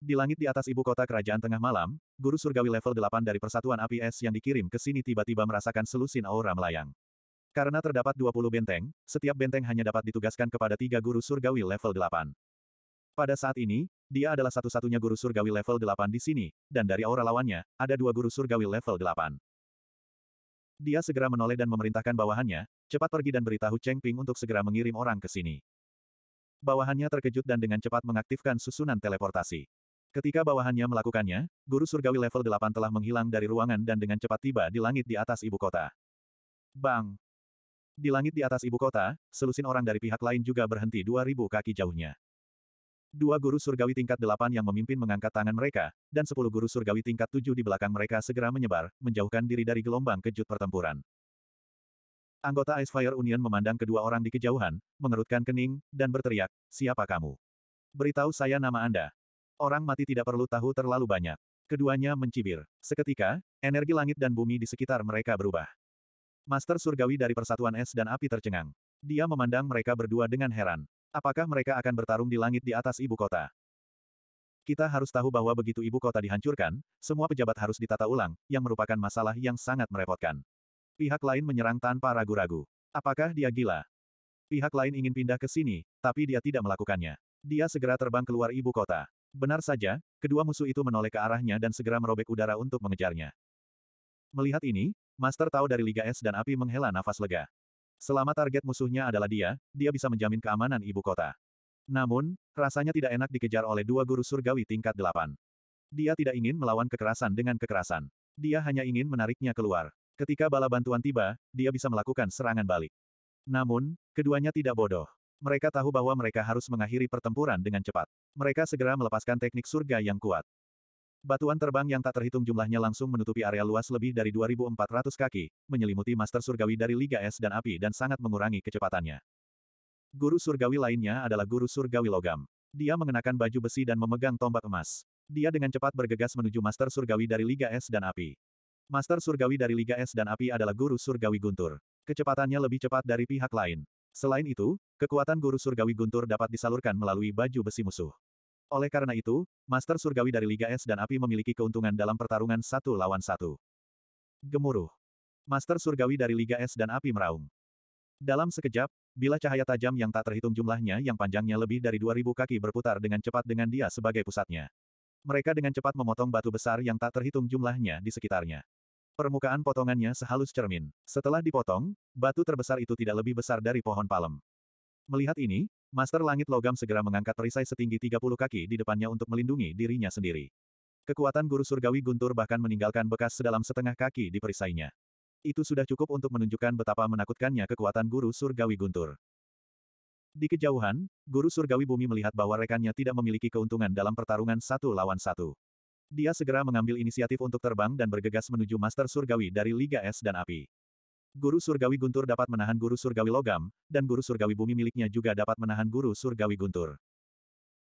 [SPEAKER 1] Di langit di atas ibu kota kerajaan tengah malam, guru surgawi level 8 dari persatuan api es yang dikirim ke sini tiba-tiba merasakan selusin aura melayang. Karena terdapat 20 benteng, setiap benteng hanya dapat ditugaskan kepada tiga guru surgawi level 8. Pada saat ini, dia adalah satu-satunya guru surgawi level 8 di sini, dan dari aura lawannya, ada dua guru surgawi level 8. Dia segera menoleh dan memerintahkan bawahannya, cepat pergi dan beritahu Cheng Ping untuk segera mengirim orang ke sini. Bawahannya terkejut dan dengan cepat mengaktifkan susunan teleportasi. Ketika bawahannya melakukannya, guru surgawi level 8 telah menghilang dari ruangan dan dengan cepat tiba di langit di atas ibu kota. Bang! Di langit di atas ibu kota, selusin orang dari pihak lain juga berhenti 2000 kaki jauhnya. Dua guru surgawi tingkat 8 yang memimpin mengangkat tangan mereka, dan 10 guru surgawi tingkat 7 di belakang mereka segera menyebar, menjauhkan diri dari gelombang kejut pertempuran. Anggota Ice Fire Union memandang kedua orang di kejauhan, mengerutkan kening, dan berteriak, siapa kamu? Beritahu saya nama Anda, Orang mati tidak perlu tahu terlalu banyak. Keduanya mencibir. Seketika, energi langit dan bumi di sekitar mereka berubah. Master surgawi dari persatuan es dan api tercengang. Dia memandang mereka berdua dengan heran. Apakah mereka akan bertarung di langit di atas ibu kota? Kita harus tahu bahwa begitu ibu kota dihancurkan, semua pejabat harus ditata ulang, yang merupakan masalah yang sangat merepotkan. Pihak lain menyerang tanpa ragu-ragu. Apakah dia gila? Pihak lain ingin pindah ke sini, tapi dia tidak melakukannya. Dia segera terbang keluar ibu kota. Benar saja, kedua musuh itu menoleh ke arahnya dan segera merobek udara untuk mengejarnya. Melihat ini, Master Tao dari Liga Es dan Api menghela nafas lega. Selama target musuhnya adalah dia, dia bisa menjamin keamanan ibu kota. Namun, rasanya tidak enak dikejar oleh dua guru surgawi tingkat delapan. Dia tidak ingin melawan kekerasan dengan kekerasan. Dia hanya ingin menariknya keluar. Ketika bala bantuan tiba, dia bisa melakukan serangan balik. Namun, keduanya tidak bodoh. Mereka tahu bahwa mereka harus mengakhiri pertempuran dengan cepat. Mereka segera melepaskan teknik surga yang kuat. Batuan terbang yang tak terhitung jumlahnya langsung menutupi area luas lebih dari 2.400 kaki, menyelimuti Master Surgawi dari Liga Es dan Api dan sangat mengurangi kecepatannya. Guru Surgawi lainnya adalah Guru Surgawi Logam. Dia mengenakan baju besi dan memegang tombak emas. Dia dengan cepat bergegas menuju Master Surgawi dari Liga Es dan Api. Master Surgawi dari Liga Es dan Api adalah Guru Surgawi Guntur. Kecepatannya lebih cepat dari pihak lain. Selain itu, kekuatan guru surgawi guntur dapat disalurkan melalui baju besi musuh. Oleh karena itu, Master Surgawi dari Liga Es dan Api memiliki keuntungan dalam pertarungan satu lawan satu. Gemuruh. Master Surgawi dari Liga Es dan Api meraung. Dalam sekejap, bila cahaya tajam yang tak terhitung jumlahnya yang panjangnya lebih dari 2000 kaki berputar dengan cepat dengan dia sebagai pusatnya. Mereka dengan cepat memotong batu besar yang tak terhitung jumlahnya di sekitarnya. Permukaan potongannya sehalus cermin. Setelah dipotong, batu terbesar itu tidak lebih besar dari pohon palem. Melihat ini, Master Langit Logam segera mengangkat perisai setinggi 30 kaki di depannya untuk melindungi dirinya sendiri. Kekuatan guru surgawi Guntur bahkan meninggalkan bekas sedalam setengah kaki di perisainya. Itu sudah cukup untuk menunjukkan betapa menakutkannya kekuatan guru surgawi Guntur. Di kejauhan, guru surgawi bumi melihat bahwa rekannya tidak memiliki keuntungan dalam pertarungan satu lawan satu. Dia segera mengambil inisiatif untuk terbang dan bergegas menuju Master Surgawi dari Liga Es dan Api. Guru Surgawi Guntur dapat menahan Guru Surgawi Logam, dan Guru Surgawi Bumi miliknya juga dapat menahan Guru Surgawi Guntur.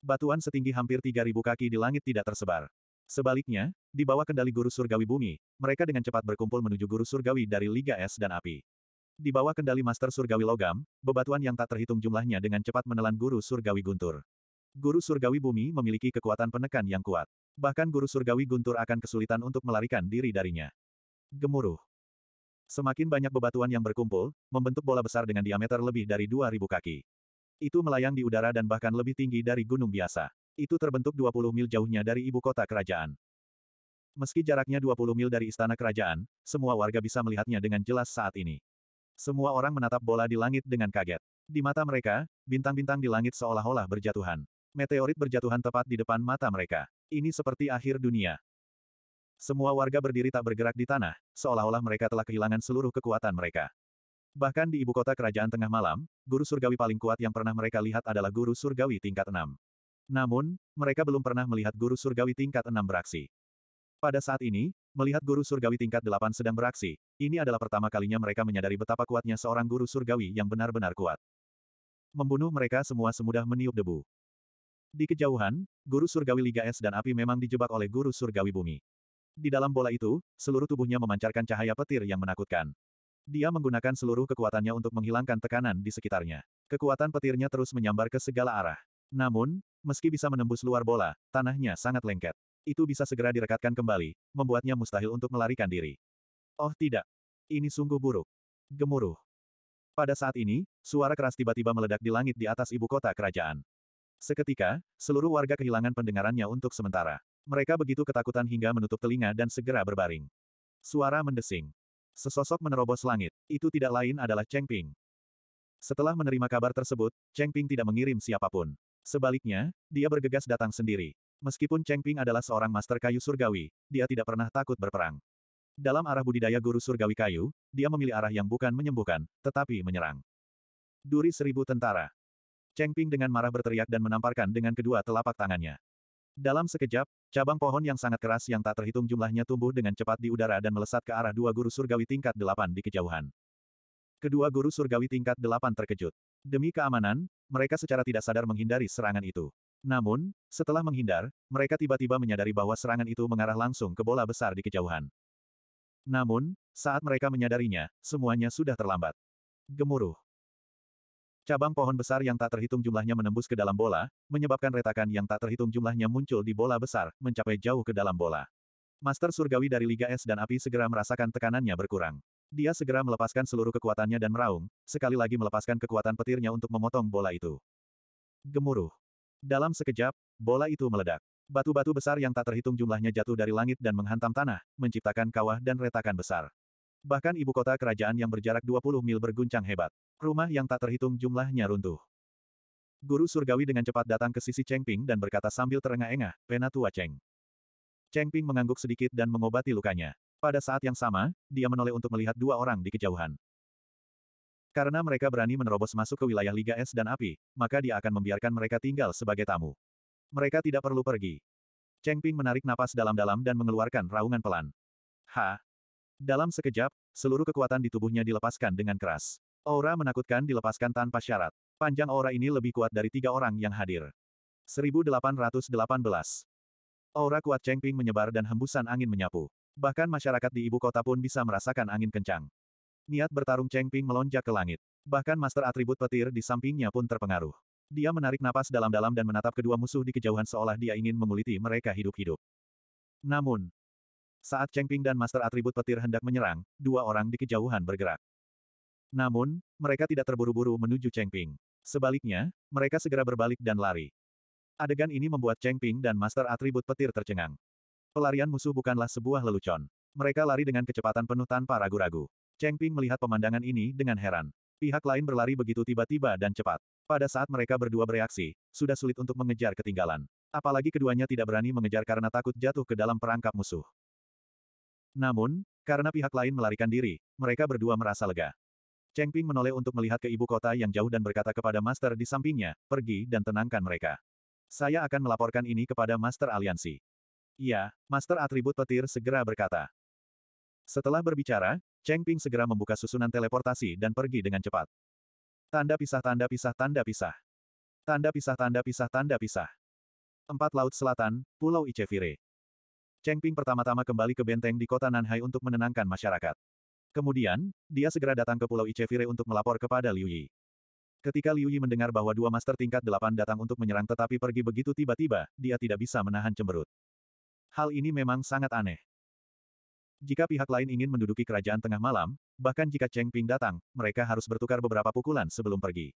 [SPEAKER 1] Batuan setinggi hampir 3.000 kaki di langit tidak tersebar. Sebaliknya, di bawah kendali Guru Surgawi Bumi, mereka dengan cepat berkumpul menuju Guru Surgawi dari Liga Es dan Api. Di bawah kendali Master Surgawi Logam, bebatuan yang tak terhitung jumlahnya dengan cepat menelan Guru Surgawi Guntur. Guru Surgawi Bumi memiliki kekuatan penekan yang kuat. Bahkan Guru Surgawi Guntur akan kesulitan untuk melarikan diri darinya. Gemuruh. Semakin banyak bebatuan yang berkumpul, membentuk bola besar dengan diameter lebih dari 2.000 kaki. Itu melayang di udara dan bahkan lebih tinggi dari gunung biasa. Itu terbentuk 20 mil jauhnya dari ibu kota kerajaan. Meski jaraknya 20 mil dari istana kerajaan, semua warga bisa melihatnya dengan jelas saat ini. Semua orang menatap bola di langit dengan kaget. Di mata mereka, bintang-bintang di langit seolah-olah berjatuhan meteorit berjatuhan tepat di depan mata mereka. Ini seperti akhir dunia. Semua warga berdiri tak bergerak di tanah, seolah-olah mereka telah kehilangan seluruh kekuatan mereka. Bahkan di ibu kota kerajaan tengah malam, guru surgawi paling kuat yang pernah mereka lihat adalah guru surgawi tingkat 6. Namun, mereka belum pernah melihat guru surgawi tingkat 6 beraksi. Pada saat ini, melihat guru surgawi tingkat 8 sedang beraksi, ini adalah pertama kalinya mereka menyadari betapa kuatnya seorang guru surgawi yang benar-benar kuat. Membunuh mereka semua semudah meniup debu. Di kejauhan, guru surgawi Liga Es dan api memang dijebak oleh guru surgawi bumi. Di dalam bola itu, seluruh tubuhnya memancarkan cahaya petir yang menakutkan. Dia menggunakan seluruh kekuatannya untuk menghilangkan tekanan di sekitarnya. Kekuatan petirnya terus menyambar ke segala arah. Namun, meski bisa menembus luar bola, tanahnya sangat lengket. Itu bisa segera direkatkan kembali, membuatnya mustahil untuk melarikan diri. Oh tidak. Ini sungguh buruk. Gemuruh. Pada saat ini, suara keras tiba-tiba meledak di langit di atas ibu kota kerajaan. Seketika, seluruh warga kehilangan pendengarannya untuk sementara. Mereka begitu ketakutan hingga menutup telinga dan segera berbaring. Suara mendesing. Sesosok menerobos langit. Itu tidak lain adalah Cheng Ping. Setelah menerima kabar tersebut, Cheng Ping tidak mengirim siapapun. Sebaliknya, dia bergegas datang sendiri. Meskipun Cheng Ping adalah seorang master kayu surgawi, dia tidak pernah takut berperang. Dalam arah budidaya guru surgawi kayu, dia memilih arah yang bukan menyembuhkan, tetapi menyerang. Duri seribu tentara. Cheng Ping dengan marah berteriak dan menamparkan dengan kedua telapak tangannya. Dalam sekejap, cabang pohon yang sangat keras yang tak terhitung jumlahnya tumbuh dengan cepat di udara dan melesat ke arah dua guru surgawi tingkat delapan di kejauhan. Kedua guru surgawi tingkat delapan terkejut. Demi keamanan, mereka secara tidak sadar menghindari serangan itu. Namun, setelah menghindar, mereka tiba-tiba menyadari bahwa serangan itu mengarah langsung ke bola besar di kejauhan. Namun, saat mereka menyadarinya, semuanya sudah terlambat. Gemuruh. Cabang pohon besar yang tak terhitung jumlahnya menembus ke dalam bola, menyebabkan retakan yang tak terhitung jumlahnya muncul di bola besar, mencapai jauh ke dalam bola. Master surgawi dari Liga Es dan Api segera merasakan tekanannya berkurang. Dia segera melepaskan seluruh kekuatannya dan meraung, sekali lagi melepaskan kekuatan petirnya untuk memotong bola itu. Gemuruh. Dalam sekejap, bola itu meledak. Batu-batu besar yang tak terhitung jumlahnya jatuh dari langit dan menghantam tanah, menciptakan kawah dan retakan besar. Bahkan ibu kota kerajaan yang berjarak 20 mil berguncang hebat. Rumah yang tak terhitung jumlahnya runtuh. Guru surgawi dengan cepat datang ke sisi Cheng Ping dan berkata sambil terengah-engah, Penatua Cheng. Cheng Ping mengangguk sedikit dan mengobati lukanya. Pada saat yang sama, dia menoleh untuk melihat dua orang di kejauhan. Karena mereka berani menerobos masuk ke wilayah Liga Es dan Api, maka dia akan membiarkan mereka tinggal sebagai tamu. Mereka tidak perlu pergi. Cheng Ping menarik napas dalam-dalam dan mengeluarkan raungan pelan. Ha! Dalam sekejap, seluruh kekuatan di tubuhnya dilepaskan dengan keras. Aura menakutkan dilepaskan tanpa syarat. Panjang aura ini lebih kuat dari tiga orang yang hadir. 1818. Aura kuat Cheng Ping menyebar dan hembusan angin menyapu. Bahkan masyarakat di ibu kota pun bisa merasakan angin kencang. Niat bertarung Cheng Ping melonjak ke langit. Bahkan master atribut petir di sampingnya pun terpengaruh. Dia menarik napas dalam-dalam dan menatap kedua musuh di kejauhan seolah dia ingin menguliti mereka hidup-hidup. Namun, saat Cheng Ping dan master atribut petir hendak menyerang, dua orang di kejauhan bergerak. Namun, mereka tidak terburu-buru menuju Chengping, Sebaliknya, mereka segera berbalik dan lari. Adegan ini membuat Cheng Ping dan Master Atribut Petir tercengang. Pelarian musuh bukanlah sebuah lelucon. Mereka lari dengan kecepatan penuh tanpa ragu-ragu. Cheng Ping melihat pemandangan ini dengan heran. Pihak lain berlari begitu tiba-tiba dan cepat. Pada saat mereka berdua bereaksi, sudah sulit untuk mengejar ketinggalan. Apalagi keduanya tidak berani mengejar karena takut jatuh ke dalam perangkap musuh. Namun, karena pihak lain melarikan diri, mereka berdua merasa lega. Cheng Ping menoleh untuk melihat ke ibu kota yang jauh dan berkata kepada Master di sampingnya, pergi dan tenangkan mereka. Saya akan melaporkan ini kepada Master Aliansi. Iya, Master Atribut Petir segera berkata. Setelah berbicara, Cheng Ping segera membuka susunan teleportasi dan pergi dengan cepat. Tanda pisah tanda pisah tanda pisah. Tanda pisah tanda pisah tanda pisah. Empat Laut Selatan, Pulau Ichevire. Cheng Ping pertama-tama kembali ke benteng di kota Nanhai untuk menenangkan masyarakat. Kemudian, dia segera datang ke Pulau Ichevire untuk melapor kepada Liu Yi. Ketika Liu Yi mendengar bahwa dua master tingkat delapan datang untuk menyerang tetapi pergi begitu tiba-tiba, dia tidak bisa menahan cemberut. Hal ini memang sangat aneh. Jika pihak lain ingin menduduki kerajaan tengah malam, bahkan jika Cheng Ping datang, mereka harus bertukar beberapa pukulan sebelum pergi.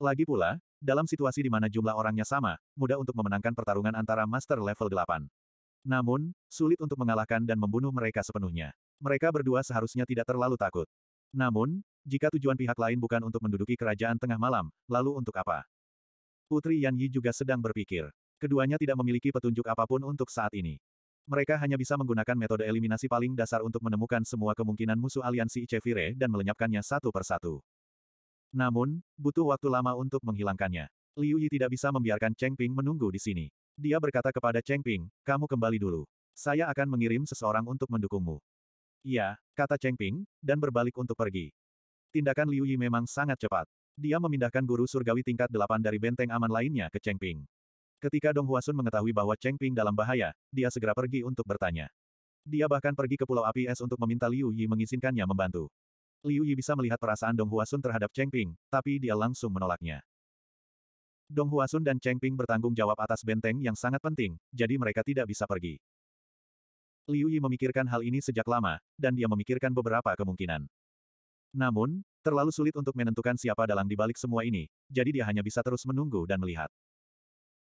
[SPEAKER 1] Lagi pula, dalam situasi di mana jumlah orangnya sama, mudah untuk memenangkan pertarungan antara master level delapan. Namun, sulit untuk mengalahkan dan membunuh mereka sepenuhnya. Mereka berdua seharusnya tidak terlalu takut. Namun, jika tujuan pihak lain bukan untuk menduduki kerajaan tengah malam, lalu untuk apa? Putri Yan Yi juga sedang berpikir. Keduanya tidak memiliki petunjuk apapun untuk saat ini. Mereka hanya bisa menggunakan metode eliminasi paling dasar untuk menemukan semua kemungkinan musuh aliansi Icevire dan melenyapkannya satu persatu. Namun, butuh waktu lama untuk menghilangkannya. Liu Yi tidak bisa membiarkan Cheng Ping menunggu di sini. Dia berkata kepada Cheng Ping, kamu kembali dulu. Saya akan mengirim seseorang untuk mendukungmu. Iya, kata Cheng Ping, dan berbalik untuk pergi. Tindakan Liu Yi memang sangat cepat. Dia memindahkan guru surgawi tingkat delapan dari benteng aman lainnya ke Cheng Ping. Ketika Dong Huasun mengetahui bahwa Cheng Ping dalam bahaya, dia segera pergi untuk bertanya. Dia bahkan pergi ke Pulau Api Es untuk meminta Liu Yi mengizinkannya membantu. Liu Yi bisa melihat perasaan Dong Huasun terhadap Cheng Ping, tapi dia langsung menolaknya. Dong Huasun dan Cheng Ping bertanggung jawab atas benteng yang sangat penting, jadi mereka tidak bisa pergi. Liu Yi memikirkan hal ini sejak lama, dan dia memikirkan beberapa kemungkinan. Namun, terlalu sulit untuk menentukan siapa dalang dibalik semua ini, jadi dia hanya bisa terus menunggu dan melihat.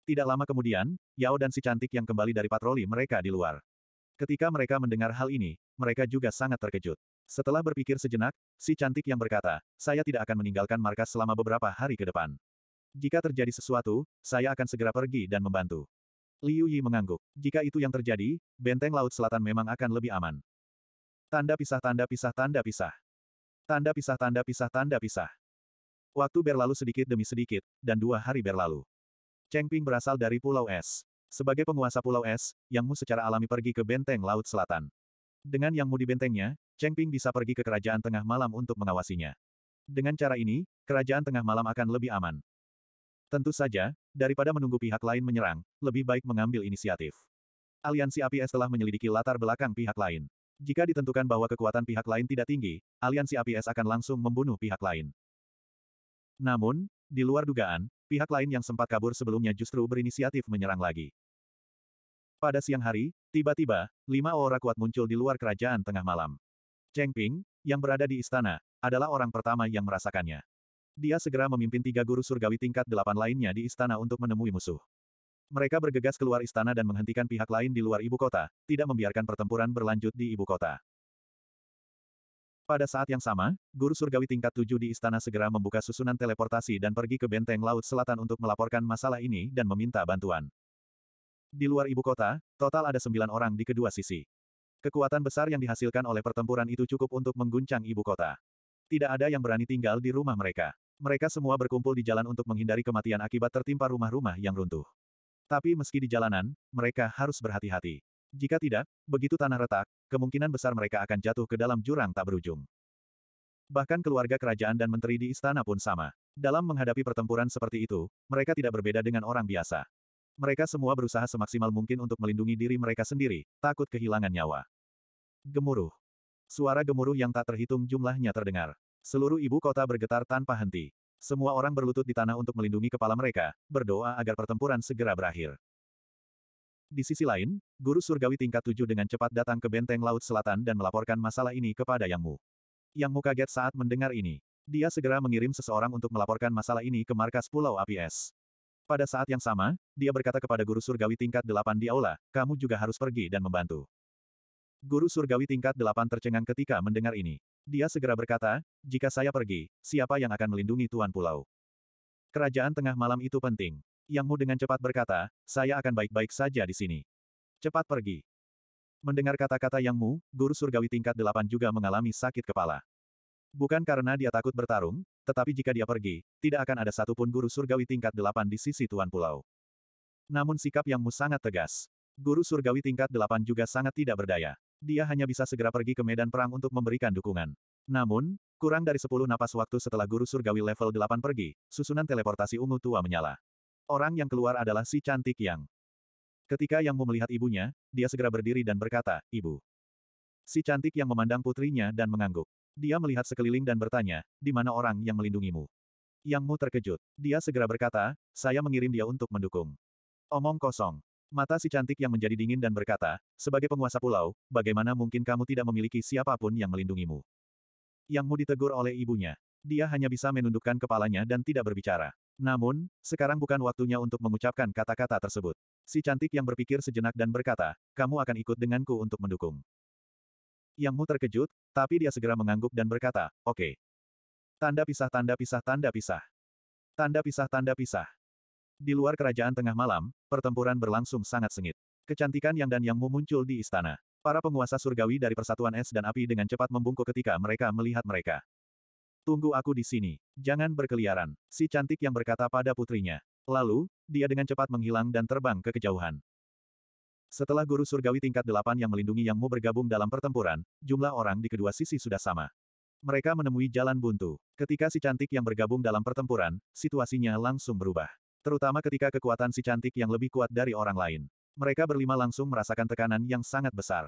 [SPEAKER 1] Tidak lama kemudian, Yao dan si cantik yang kembali dari patroli mereka di luar. Ketika mereka mendengar hal ini, mereka juga sangat terkejut. Setelah berpikir sejenak, si cantik yang berkata, saya tidak akan meninggalkan markas selama beberapa hari ke depan. Jika terjadi sesuatu, saya akan segera pergi dan membantu. Liu Yi mengangguk. Jika itu yang terjadi, benteng Laut Selatan memang akan lebih aman. Tanda pisah tanda pisah tanda pisah. Tanda pisah tanda pisah tanda pisah. Waktu berlalu sedikit demi sedikit, dan dua hari berlalu. Cheng Ping berasal dari Pulau Es. Sebagai penguasa Pulau Es, Yang Mu secara alami pergi ke benteng Laut Selatan. Dengan Yang Mu di bentengnya, Cheng Ping bisa pergi ke kerajaan tengah malam untuk mengawasinya. Dengan cara ini, kerajaan tengah malam akan lebih aman. Tentu saja, daripada menunggu pihak lain menyerang, lebih baik mengambil inisiatif. Aliansi APS telah menyelidiki latar belakang pihak lain. Jika ditentukan bahwa kekuatan pihak lain tidak tinggi, Aliansi APS akan langsung membunuh pihak lain. Namun, di luar dugaan, pihak lain yang sempat kabur sebelumnya justru berinisiatif menyerang lagi. Pada siang hari, tiba-tiba, lima orang kuat muncul di luar kerajaan tengah malam. Cheng Ping, yang berada di istana, adalah orang pertama yang merasakannya. Dia segera memimpin tiga guru surgawi tingkat delapan lainnya di istana untuk menemui musuh. Mereka bergegas keluar istana dan menghentikan pihak lain di luar ibu kota, tidak membiarkan pertempuran berlanjut di ibu kota. Pada saat yang sama, guru surgawi tingkat tujuh di istana segera membuka susunan teleportasi dan pergi ke benteng laut selatan untuk melaporkan masalah ini dan meminta bantuan. Di luar ibu kota, total ada sembilan orang di kedua sisi. Kekuatan besar yang dihasilkan oleh pertempuran itu cukup untuk mengguncang ibu kota. Tidak ada yang berani tinggal di rumah mereka. Mereka semua berkumpul di jalan untuk menghindari kematian akibat tertimpa rumah-rumah yang runtuh. Tapi meski di jalanan, mereka harus berhati-hati. Jika tidak, begitu tanah retak, kemungkinan besar mereka akan jatuh ke dalam jurang tak berujung. Bahkan keluarga kerajaan dan menteri di istana pun sama. Dalam menghadapi pertempuran seperti itu, mereka tidak berbeda dengan orang biasa. Mereka semua berusaha semaksimal mungkin untuk melindungi diri mereka sendiri, takut kehilangan nyawa. Gemuruh. Suara gemuruh yang tak terhitung jumlahnya terdengar. Seluruh ibu kota bergetar tanpa henti. Semua orang berlutut di tanah untuk melindungi kepala mereka, berdoa agar pertempuran segera berakhir. Di sisi lain, guru surgawi tingkat tujuh dengan cepat datang ke benteng laut selatan dan melaporkan masalah ini kepada Yang Mu. Yang Mu kaget saat mendengar ini. Dia segera mengirim seseorang untuk melaporkan masalah ini ke markas Pulau Api Es. Pada saat yang sama, dia berkata kepada guru surgawi tingkat delapan di aula, kamu juga harus pergi dan membantu. Guru surgawi tingkat delapan tercengang ketika mendengar ini. Dia segera berkata, jika saya pergi, siapa yang akan melindungi Tuan Pulau? Kerajaan tengah malam itu penting. Yang Mu dengan cepat berkata, saya akan baik-baik saja di sini. Cepat pergi. Mendengar kata-kata Yang Mu, guru surgawi tingkat delapan juga mengalami sakit kepala. Bukan karena dia takut bertarung, tetapi jika dia pergi, tidak akan ada satupun guru surgawi tingkat delapan di sisi Tuan Pulau. Namun sikap Yang Mu sangat tegas. Guru Surgawi tingkat 8 juga sangat tidak berdaya. Dia hanya bisa segera pergi ke medan perang untuk memberikan dukungan. Namun, kurang dari 10 napas waktu setelah Guru Surgawi level 8 pergi, susunan teleportasi ungu tua menyala. Orang yang keluar adalah si cantik yang. Ketika Yang Mu melihat ibunya, dia segera berdiri dan berkata, Ibu. Si cantik yang memandang putrinya dan mengangguk. Dia melihat sekeliling dan bertanya, di mana orang yang melindungimu? Yang Mu terkejut. Dia segera berkata, saya mengirim dia untuk mendukung. Omong kosong. Mata si cantik yang menjadi dingin dan berkata, sebagai penguasa pulau, bagaimana mungkin kamu tidak memiliki siapapun yang melindungimu? Yang mu ditegur oleh ibunya. Dia hanya bisa menundukkan kepalanya dan tidak berbicara. Namun, sekarang bukan waktunya untuk mengucapkan kata-kata tersebut. Si cantik yang berpikir sejenak dan berkata, kamu akan ikut denganku untuk mendukung. Yang mu terkejut, tapi dia segera mengangguk dan berkata, oke. Okay. Tanda pisah tanda pisah tanda pisah. Tanda pisah tanda pisah. Di luar kerajaan tengah malam, pertempuran berlangsung sangat sengit. Kecantikan yang dan yang mu muncul di istana. Para penguasa surgawi dari Persatuan Es dan Api dengan cepat membungkuk ketika mereka melihat mereka. Tunggu aku di sini. Jangan berkeliaran. Si cantik yang berkata pada putrinya. Lalu, dia dengan cepat menghilang dan terbang ke kejauhan. Setelah guru surgawi tingkat delapan yang melindungi yang mu bergabung dalam pertempuran, jumlah orang di kedua sisi sudah sama. Mereka menemui jalan buntu. Ketika si cantik yang bergabung dalam pertempuran, situasinya langsung berubah. Terutama ketika kekuatan si cantik yang lebih kuat dari orang lain. Mereka berlima langsung merasakan tekanan yang sangat besar.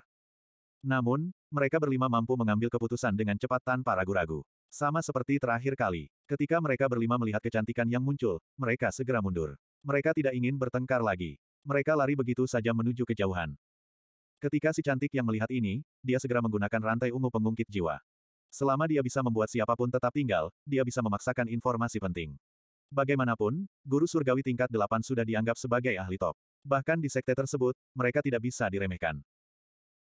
[SPEAKER 1] Namun, mereka berlima mampu mengambil keputusan dengan cepat tanpa ragu-ragu. Sama seperti terakhir kali, ketika mereka berlima melihat kecantikan yang muncul, mereka segera mundur. Mereka tidak ingin bertengkar lagi. Mereka lari begitu saja menuju kejauhan. Ketika si cantik yang melihat ini, dia segera menggunakan rantai ungu pengungkit jiwa. Selama dia bisa membuat siapapun tetap tinggal, dia bisa memaksakan informasi penting. Bagaimanapun, guru surgawi tingkat delapan sudah dianggap sebagai ahli top. Bahkan di sekte tersebut, mereka tidak bisa diremehkan.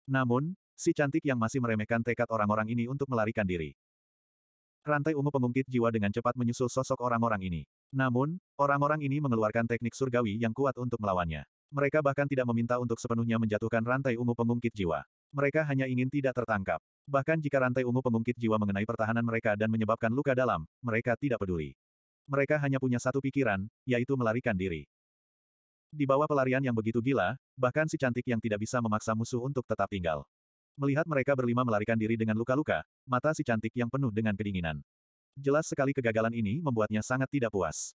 [SPEAKER 1] Namun, si cantik yang masih meremehkan tekad orang-orang ini untuk melarikan diri. Rantai ungu pengungkit jiwa dengan cepat menyusul sosok orang-orang ini. Namun, orang-orang ini mengeluarkan teknik surgawi yang kuat untuk melawannya. Mereka bahkan tidak meminta untuk sepenuhnya menjatuhkan rantai ungu pengungkit jiwa. Mereka hanya ingin tidak tertangkap. Bahkan jika rantai ungu pengungkit jiwa mengenai pertahanan mereka dan menyebabkan luka dalam, mereka tidak peduli mereka hanya punya satu pikiran, yaitu melarikan diri. Di bawah pelarian yang begitu gila, bahkan si cantik yang tidak bisa memaksa musuh untuk tetap tinggal. Melihat mereka berlima melarikan diri dengan luka-luka, mata si cantik yang penuh dengan kedinginan. Jelas sekali kegagalan ini membuatnya sangat tidak puas.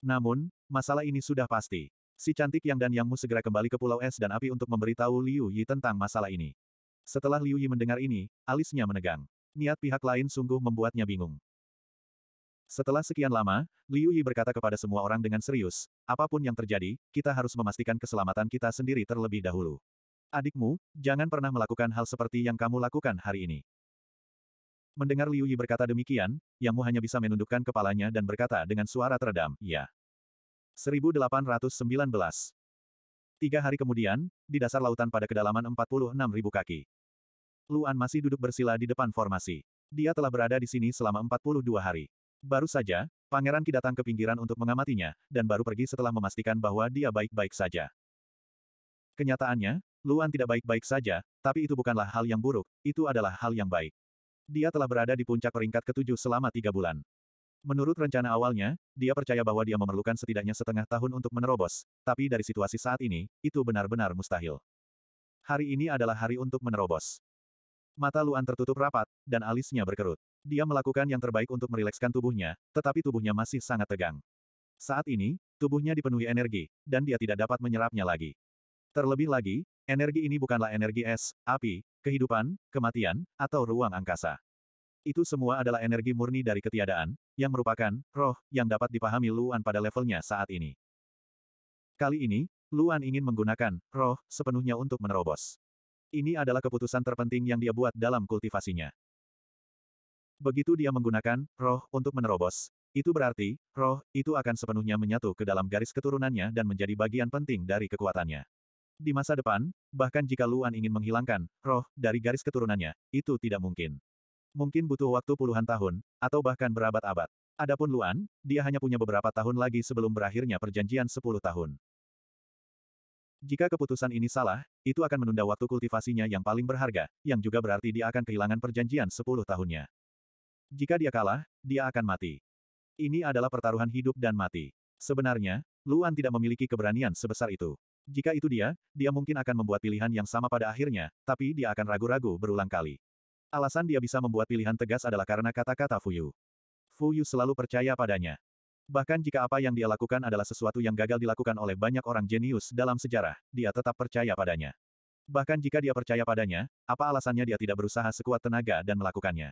[SPEAKER 1] Namun, masalah ini sudah pasti. Si cantik yang dan Yang Mu segera kembali ke Pulau Es dan Api untuk memberitahu Liu Yi tentang masalah ini. Setelah Liu Yi mendengar ini, alisnya menegang. Niat pihak lain sungguh membuatnya bingung. Setelah sekian lama, Liu Yi berkata kepada semua orang dengan serius, apapun yang terjadi, kita harus memastikan keselamatan kita sendiri terlebih dahulu. Adikmu, jangan pernah melakukan hal seperti yang kamu lakukan hari ini. Mendengar Liu Yi berkata demikian, Yang Mu hanya bisa menundukkan kepalanya dan berkata dengan suara teredam, ya. 1819 Tiga hari kemudian, di dasar lautan pada kedalaman 46.000 kaki. Luan masih duduk bersila di depan formasi. Dia telah berada di sini selama 42 hari. Baru saja, Pangeran Ki datang ke pinggiran untuk mengamatinya, dan baru pergi setelah memastikan bahwa dia baik-baik saja. Kenyataannya, Luan tidak baik-baik saja, tapi itu bukanlah hal yang buruk, itu adalah hal yang baik. Dia telah berada di puncak peringkat ketujuh selama tiga bulan. Menurut rencana awalnya, dia percaya bahwa dia memerlukan setidaknya setengah tahun untuk menerobos, tapi dari situasi saat ini, itu benar-benar mustahil. Hari ini adalah hari untuk menerobos. Mata Luan tertutup rapat, dan alisnya berkerut. Dia melakukan yang terbaik untuk merilekskan tubuhnya, tetapi tubuhnya masih sangat tegang. Saat ini, tubuhnya dipenuhi energi, dan dia tidak dapat menyerapnya lagi. Terlebih lagi, energi ini bukanlah energi es, api, kehidupan, kematian, atau ruang angkasa. Itu semua adalah energi murni dari ketiadaan, yang merupakan roh yang dapat dipahami Luan pada levelnya saat ini. Kali ini, Luan ingin menggunakan roh sepenuhnya untuk menerobos. Ini adalah keputusan terpenting yang dia buat dalam kultivasinya. Begitu dia menggunakan roh untuk menerobos, itu berarti roh itu akan sepenuhnya menyatu ke dalam garis keturunannya dan menjadi bagian penting dari kekuatannya. Di masa depan, bahkan jika Luan ingin menghilangkan roh dari garis keturunannya, itu tidak mungkin. Mungkin butuh waktu puluhan tahun, atau bahkan berabad-abad. Adapun Luan, dia hanya punya beberapa tahun lagi sebelum berakhirnya perjanjian 10 tahun. Jika keputusan ini salah, itu akan menunda waktu kultivasinya yang paling berharga, yang juga berarti dia akan kehilangan perjanjian 10 tahunnya. Jika dia kalah, dia akan mati. Ini adalah pertaruhan hidup dan mati. Sebenarnya, Luan tidak memiliki keberanian sebesar itu. Jika itu dia, dia mungkin akan membuat pilihan yang sama pada akhirnya, tapi dia akan ragu-ragu berulang kali. Alasan dia bisa membuat pilihan tegas adalah karena kata-kata Fuyu. Fuyu selalu percaya padanya. Bahkan jika apa yang dia lakukan adalah sesuatu yang gagal dilakukan oleh banyak orang jenius dalam sejarah, dia tetap percaya padanya. Bahkan jika dia percaya padanya, apa alasannya dia tidak berusaha sekuat tenaga dan melakukannya?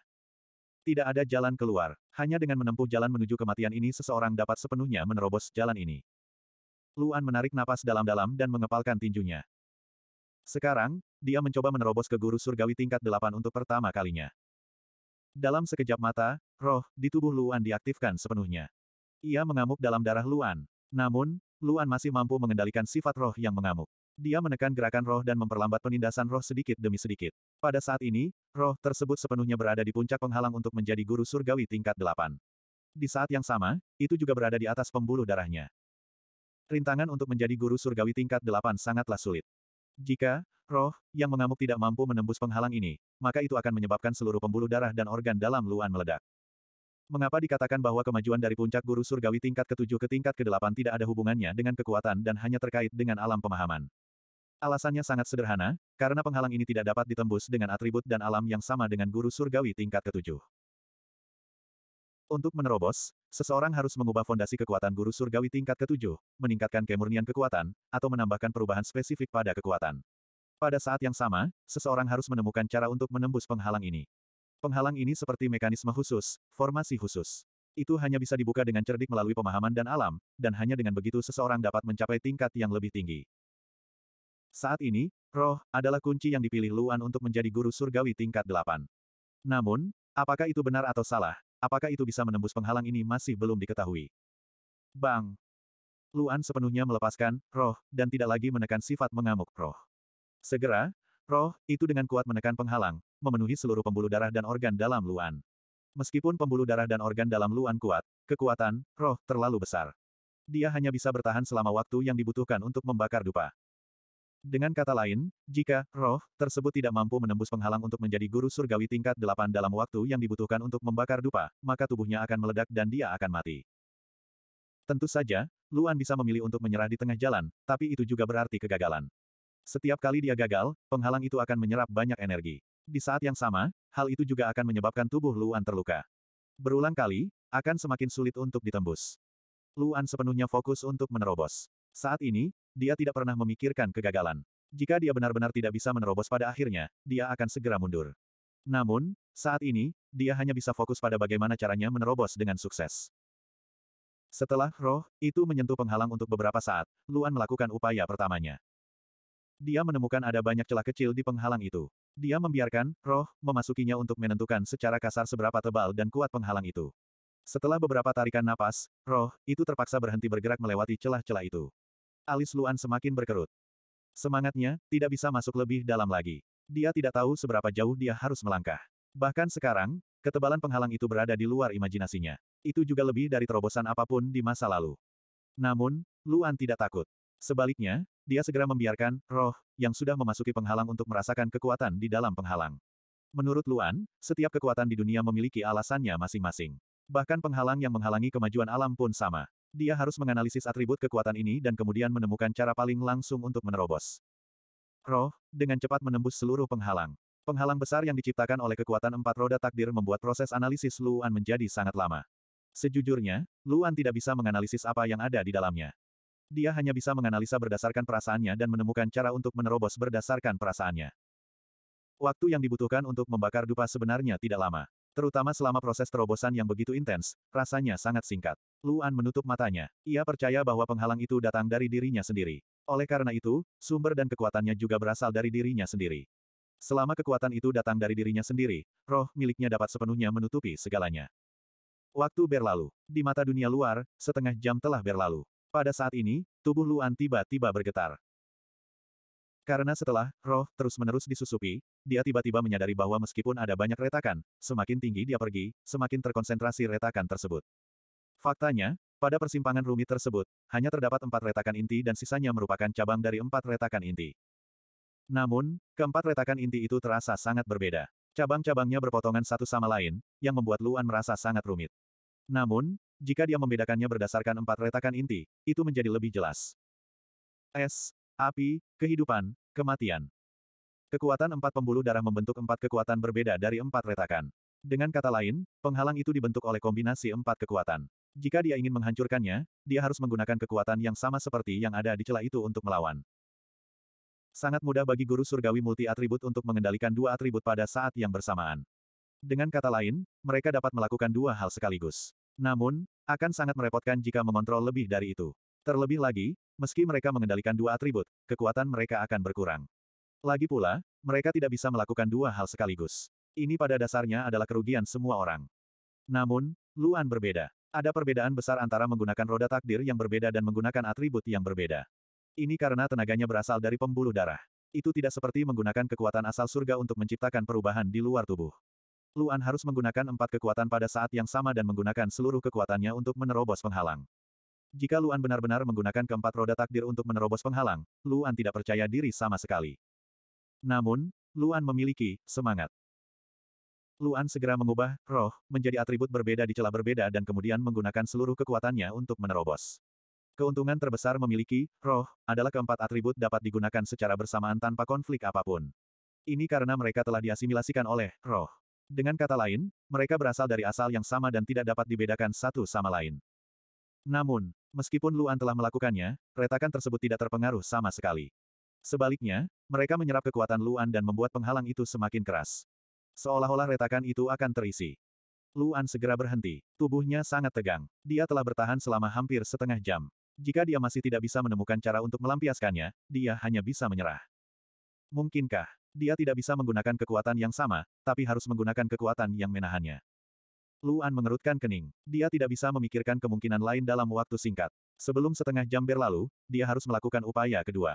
[SPEAKER 1] Tidak ada jalan keluar. Hanya dengan menempuh jalan menuju kematian ini seseorang dapat sepenuhnya menerobos jalan ini. Luan menarik napas dalam-dalam dan mengepalkan tinjunya. Sekarang, dia mencoba menerobos ke guru surgawi tingkat delapan untuk pertama kalinya. Dalam sekejap mata, roh di tubuh Luan diaktifkan sepenuhnya. Ia mengamuk dalam darah Luan. Namun, Luan masih mampu mengendalikan sifat roh yang mengamuk. Dia menekan gerakan roh dan memperlambat penindasan roh sedikit demi sedikit. Pada saat ini, roh tersebut sepenuhnya berada di puncak penghalang untuk menjadi guru surgawi tingkat delapan. Di saat yang sama, itu juga berada di atas pembuluh darahnya. Rintangan untuk menjadi guru surgawi tingkat delapan sangatlah sulit. Jika roh yang mengamuk tidak mampu menembus penghalang ini, maka itu akan menyebabkan seluruh pembuluh darah dan organ dalam Luan meledak. Mengapa dikatakan bahwa kemajuan dari puncak guru surgawi tingkat ketujuh ke tingkat kedelapan tidak ada hubungannya dengan kekuatan dan hanya terkait dengan alam pemahaman? Alasannya sangat sederhana, karena penghalang ini tidak dapat ditembus dengan atribut dan alam yang sama dengan guru surgawi tingkat ketujuh. Untuk menerobos, seseorang harus mengubah fondasi kekuatan guru surgawi tingkat ketujuh, meningkatkan kemurnian kekuatan, atau menambahkan perubahan spesifik pada kekuatan. Pada saat yang sama, seseorang harus menemukan cara untuk menembus penghalang ini. Penghalang ini seperti mekanisme khusus, formasi khusus. Itu hanya bisa dibuka dengan cerdik melalui pemahaman dan alam, dan hanya dengan begitu seseorang dapat mencapai tingkat yang lebih tinggi. Saat ini, roh adalah kunci yang dipilih Luan untuk menjadi guru surgawi tingkat 8. Namun, apakah itu benar atau salah? Apakah itu bisa menembus penghalang ini masih belum diketahui. Bang! Luan sepenuhnya melepaskan roh dan tidak lagi menekan sifat mengamuk roh. Segera, roh itu dengan kuat menekan penghalang, memenuhi seluruh pembuluh darah dan organ dalam Luan. Meskipun pembuluh darah dan organ dalam Luan kuat, kekuatan roh terlalu besar. Dia hanya bisa bertahan selama waktu yang dibutuhkan untuk membakar dupa. Dengan kata lain, jika roh tersebut tidak mampu menembus penghalang untuk menjadi guru surgawi tingkat delapan dalam waktu yang dibutuhkan untuk membakar dupa, maka tubuhnya akan meledak dan dia akan mati. Tentu saja, Luan bisa memilih untuk menyerah di tengah jalan, tapi itu juga berarti kegagalan. Setiap kali dia gagal, penghalang itu akan menyerap banyak energi. Di saat yang sama, hal itu juga akan menyebabkan tubuh Luan terluka. Berulang kali, akan semakin sulit untuk ditembus. Luan sepenuhnya fokus untuk menerobos. Saat ini, dia tidak pernah memikirkan kegagalan. Jika dia benar-benar tidak bisa menerobos pada akhirnya, dia akan segera mundur. Namun, saat ini, dia hanya bisa fokus pada bagaimana caranya menerobos dengan sukses. Setelah roh itu menyentuh penghalang untuk beberapa saat, Luan melakukan upaya pertamanya. Dia menemukan ada banyak celah kecil di penghalang itu. Dia membiarkan roh memasukinya untuk menentukan secara kasar seberapa tebal dan kuat penghalang itu. Setelah beberapa tarikan napas, roh itu terpaksa berhenti bergerak melewati celah-celah itu. Alis Luan semakin berkerut. Semangatnya, tidak bisa masuk lebih dalam lagi. Dia tidak tahu seberapa jauh dia harus melangkah. Bahkan sekarang, ketebalan penghalang itu berada di luar imajinasinya. Itu juga lebih dari terobosan apapun di masa lalu. Namun, Luan tidak takut. Sebaliknya, dia segera membiarkan roh yang sudah memasuki penghalang untuk merasakan kekuatan di dalam penghalang. Menurut Luan, setiap kekuatan di dunia memiliki alasannya masing-masing. Bahkan penghalang yang menghalangi kemajuan alam pun sama. Dia harus menganalisis atribut kekuatan ini dan kemudian menemukan cara paling langsung untuk menerobos. Roh, dengan cepat menembus seluruh penghalang. Penghalang besar yang diciptakan oleh kekuatan empat roda takdir membuat proses analisis Luan menjadi sangat lama. Sejujurnya, Luan tidak bisa menganalisis apa yang ada di dalamnya. Dia hanya bisa menganalisa berdasarkan perasaannya dan menemukan cara untuk menerobos berdasarkan perasaannya. Waktu yang dibutuhkan untuk membakar dupa sebenarnya tidak lama. Terutama selama proses terobosan yang begitu intens, rasanya sangat singkat. Luan menutup matanya. Ia percaya bahwa penghalang itu datang dari dirinya sendiri. Oleh karena itu, sumber dan kekuatannya juga berasal dari dirinya sendiri. Selama kekuatan itu datang dari dirinya sendiri, roh miliknya dapat sepenuhnya menutupi segalanya. Waktu berlalu. Di mata dunia luar, setengah jam telah berlalu. Pada saat ini, tubuh Luan tiba-tiba bergetar. Karena setelah roh terus-menerus disusupi, dia tiba-tiba menyadari bahwa meskipun ada banyak retakan, semakin tinggi dia pergi, semakin terkonsentrasi retakan tersebut. Faktanya, pada persimpangan rumit tersebut, hanya terdapat empat retakan inti dan sisanya merupakan cabang dari empat retakan inti. Namun, keempat retakan inti itu terasa sangat berbeda. Cabang-cabangnya berpotongan satu sama lain, yang membuat Luan merasa sangat rumit. Namun, jika dia membedakannya berdasarkan empat retakan inti, itu menjadi lebih jelas. Es, api, kehidupan, kematian. Kekuatan empat pembuluh darah membentuk empat kekuatan berbeda dari empat retakan. Dengan kata lain, penghalang itu dibentuk oleh kombinasi empat kekuatan. Jika dia ingin menghancurkannya, dia harus menggunakan kekuatan yang sama seperti yang ada di celah itu untuk melawan. Sangat mudah bagi guru surgawi multi-atribut untuk mengendalikan dua atribut pada saat yang bersamaan. Dengan kata lain, mereka dapat melakukan dua hal sekaligus. Namun, akan sangat merepotkan jika mengontrol lebih dari itu. Terlebih lagi, meski mereka mengendalikan dua atribut, kekuatan mereka akan berkurang. Lagi pula, mereka tidak bisa melakukan dua hal sekaligus. Ini pada dasarnya adalah kerugian semua orang. Namun, Luan berbeda. Ada perbedaan besar antara menggunakan roda takdir yang berbeda dan menggunakan atribut yang berbeda. Ini karena tenaganya berasal dari pembuluh darah. Itu tidak seperti menggunakan kekuatan asal surga untuk menciptakan perubahan di luar tubuh. Luan harus menggunakan empat kekuatan pada saat yang sama dan menggunakan seluruh kekuatannya untuk menerobos penghalang. Jika Luan benar-benar menggunakan keempat roda takdir untuk menerobos penghalang, Luan tidak percaya diri sama sekali. Namun, Luan memiliki semangat. Luan segera mengubah roh menjadi atribut berbeda di celah berbeda dan kemudian menggunakan seluruh kekuatannya untuk menerobos. Keuntungan terbesar memiliki roh adalah keempat atribut dapat digunakan secara bersamaan tanpa konflik apapun. Ini karena mereka telah diasimilasikan oleh roh. Dengan kata lain, mereka berasal dari asal yang sama dan tidak dapat dibedakan satu sama lain. Namun, meskipun Luan telah melakukannya, retakan tersebut tidak terpengaruh sama sekali. Sebaliknya, mereka menyerap kekuatan Luan dan membuat penghalang itu semakin keras. Seolah-olah retakan itu akan terisi. Luan segera berhenti. Tubuhnya sangat tegang. Dia telah bertahan selama hampir setengah jam. Jika dia masih tidak bisa menemukan cara untuk melampiaskannya, dia hanya bisa menyerah. Mungkinkah dia tidak bisa menggunakan kekuatan yang sama, tapi harus menggunakan kekuatan yang menahannya? Luan mengerutkan kening. Dia tidak bisa memikirkan kemungkinan lain dalam waktu singkat. Sebelum setengah jam berlalu, dia harus melakukan upaya kedua.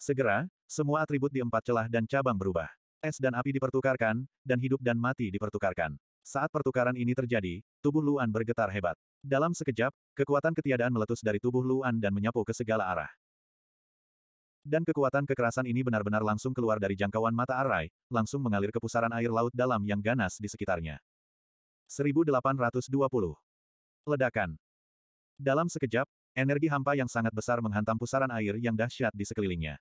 [SPEAKER 1] Segera, semua atribut di empat celah dan cabang berubah. Es dan api dipertukarkan, dan hidup dan mati dipertukarkan. Saat pertukaran ini terjadi, tubuh Luan bergetar hebat. Dalam sekejap, kekuatan ketiadaan meletus dari tubuh Luan dan menyapu ke segala arah. Dan kekuatan kekerasan ini benar-benar langsung keluar dari jangkauan mata Arai, langsung mengalir ke pusaran air laut dalam yang ganas di sekitarnya. 1820. Ledakan. Dalam sekejap, energi hampa yang sangat besar menghantam pusaran air yang dahsyat di sekelilingnya.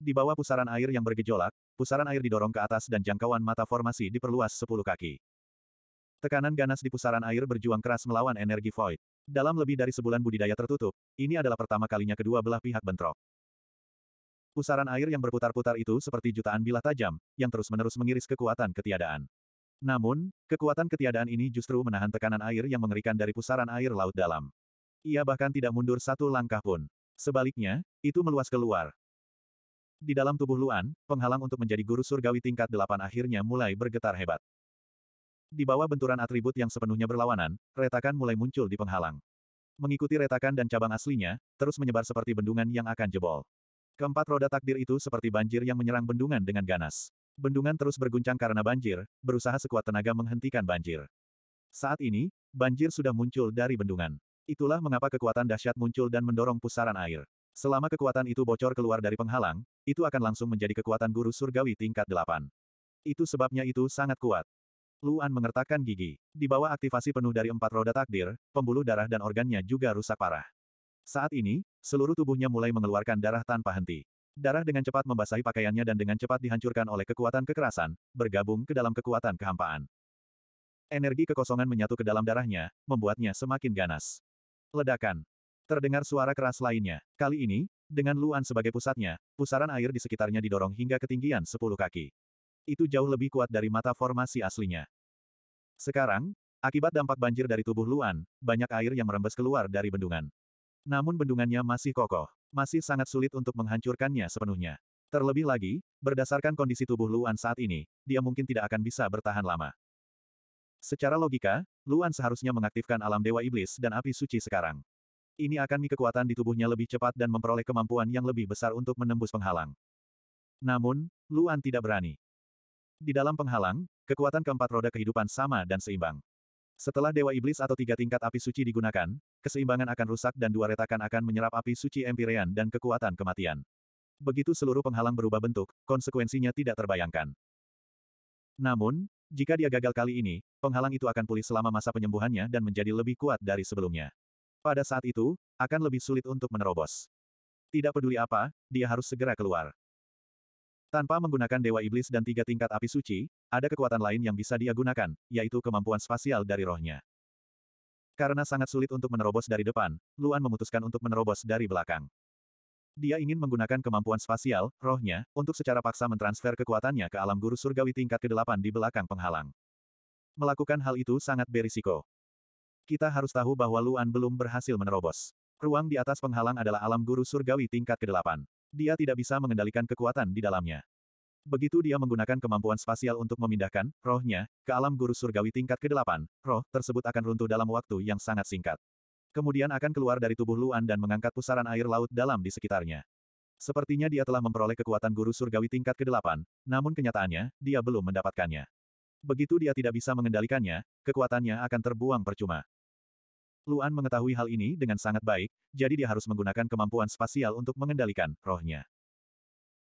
[SPEAKER 1] Di bawah pusaran air yang bergejolak, pusaran air didorong ke atas dan jangkauan mata formasi diperluas 10 kaki. Tekanan ganas di pusaran air berjuang keras melawan energi void. Dalam lebih dari sebulan budidaya tertutup, ini adalah pertama kalinya kedua belah pihak bentrok. Pusaran air yang berputar-putar itu seperti jutaan bilah tajam, yang terus-menerus mengiris kekuatan ketiadaan. Namun, kekuatan ketiadaan ini justru menahan tekanan air yang mengerikan dari pusaran air laut dalam. Ia bahkan tidak mundur satu langkah pun. Sebaliknya, itu meluas keluar, di dalam tubuh Luan, penghalang untuk menjadi guru surgawi tingkat delapan akhirnya mulai bergetar hebat. Di bawah benturan atribut yang sepenuhnya berlawanan, retakan mulai muncul di penghalang. Mengikuti retakan dan cabang aslinya, terus menyebar seperti bendungan yang akan jebol. Keempat roda takdir itu seperti banjir yang menyerang bendungan dengan ganas. Bendungan terus berguncang karena banjir, berusaha sekuat tenaga menghentikan banjir. Saat ini, banjir sudah muncul dari bendungan. Itulah mengapa kekuatan dahsyat muncul dan mendorong pusaran air. Selama kekuatan itu bocor keluar dari penghalang, itu akan langsung menjadi kekuatan guru surgawi tingkat 8. Itu sebabnya itu sangat kuat. Luan mengertakkan gigi. Di bawah aktivasi penuh dari empat roda takdir, pembuluh darah dan organnya juga rusak parah. Saat ini, seluruh tubuhnya mulai mengeluarkan darah tanpa henti. Darah dengan cepat membasahi pakaiannya dan dengan cepat dihancurkan oleh kekuatan kekerasan, bergabung ke dalam kekuatan kehampaan. Energi kekosongan menyatu ke dalam darahnya, membuatnya semakin ganas. Ledakan. Terdengar suara keras lainnya. Kali ini, dengan Luan sebagai pusatnya, pusaran air di sekitarnya didorong hingga ketinggian 10 kaki. Itu jauh lebih kuat dari mata formasi aslinya. Sekarang, akibat dampak banjir dari tubuh Luan, banyak air yang merembes keluar dari bendungan. Namun bendungannya masih kokoh, masih sangat sulit untuk menghancurkannya sepenuhnya. Terlebih lagi, berdasarkan kondisi tubuh Luan saat ini, dia mungkin tidak akan bisa bertahan lama. Secara logika, Luan seharusnya mengaktifkan alam dewa iblis dan api suci sekarang. Ini akan mie kekuatan di tubuhnya lebih cepat dan memperoleh kemampuan yang lebih besar untuk menembus penghalang. Namun, Luan tidak berani. Di dalam penghalang, kekuatan keempat roda kehidupan sama dan seimbang. Setelah Dewa Iblis atau tiga tingkat api suci digunakan, keseimbangan akan rusak dan dua retakan akan menyerap api suci empirean dan kekuatan kematian. Begitu seluruh penghalang berubah bentuk, konsekuensinya tidak terbayangkan. Namun, jika dia gagal kali ini, penghalang itu akan pulih selama masa penyembuhannya dan menjadi lebih kuat dari sebelumnya. Pada saat itu, akan lebih sulit untuk menerobos. Tidak peduli apa, dia harus segera keluar. Tanpa menggunakan Dewa Iblis dan tiga tingkat api suci, ada kekuatan lain yang bisa dia gunakan, yaitu kemampuan spasial dari rohnya. Karena sangat sulit untuk menerobos dari depan, Luan memutuskan untuk menerobos dari belakang. Dia ingin menggunakan kemampuan spasial, rohnya, untuk secara paksa mentransfer kekuatannya ke alam guru surgawi tingkat ke-8 di belakang penghalang. Melakukan hal itu sangat berisiko. Kita harus tahu bahwa Luan belum berhasil menerobos. Ruang di atas penghalang adalah alam guru surgawi tingkat ke-8. Dia tidak bisa mengendalikan kekuatan di dalamnya. Begitu dia menggunakan kemampuan spasial untuk memindahkan rohnya ke alam guru surgawi tingkat ke-8, roh tersebut akan runtuh dalam waktu yang sangat singkat. Kemudian akan keluar dari tubuh Luan dan mengangkat pusaran air laut dalam di sekitarnya. Sepertinya dia telah memperoleh kekuatan guru surgawi tingkat ke-8, namun kenyataannya, dia belum mendapatkannya. Begitu dia tidak bisa mengendalikannya, kekuatannya akan terbuang percuma. Luan mengetahui hal ini dengan sangat baik, jadi dia harus menggunakan kemampuan spasial untuk mengendalikan rohnya.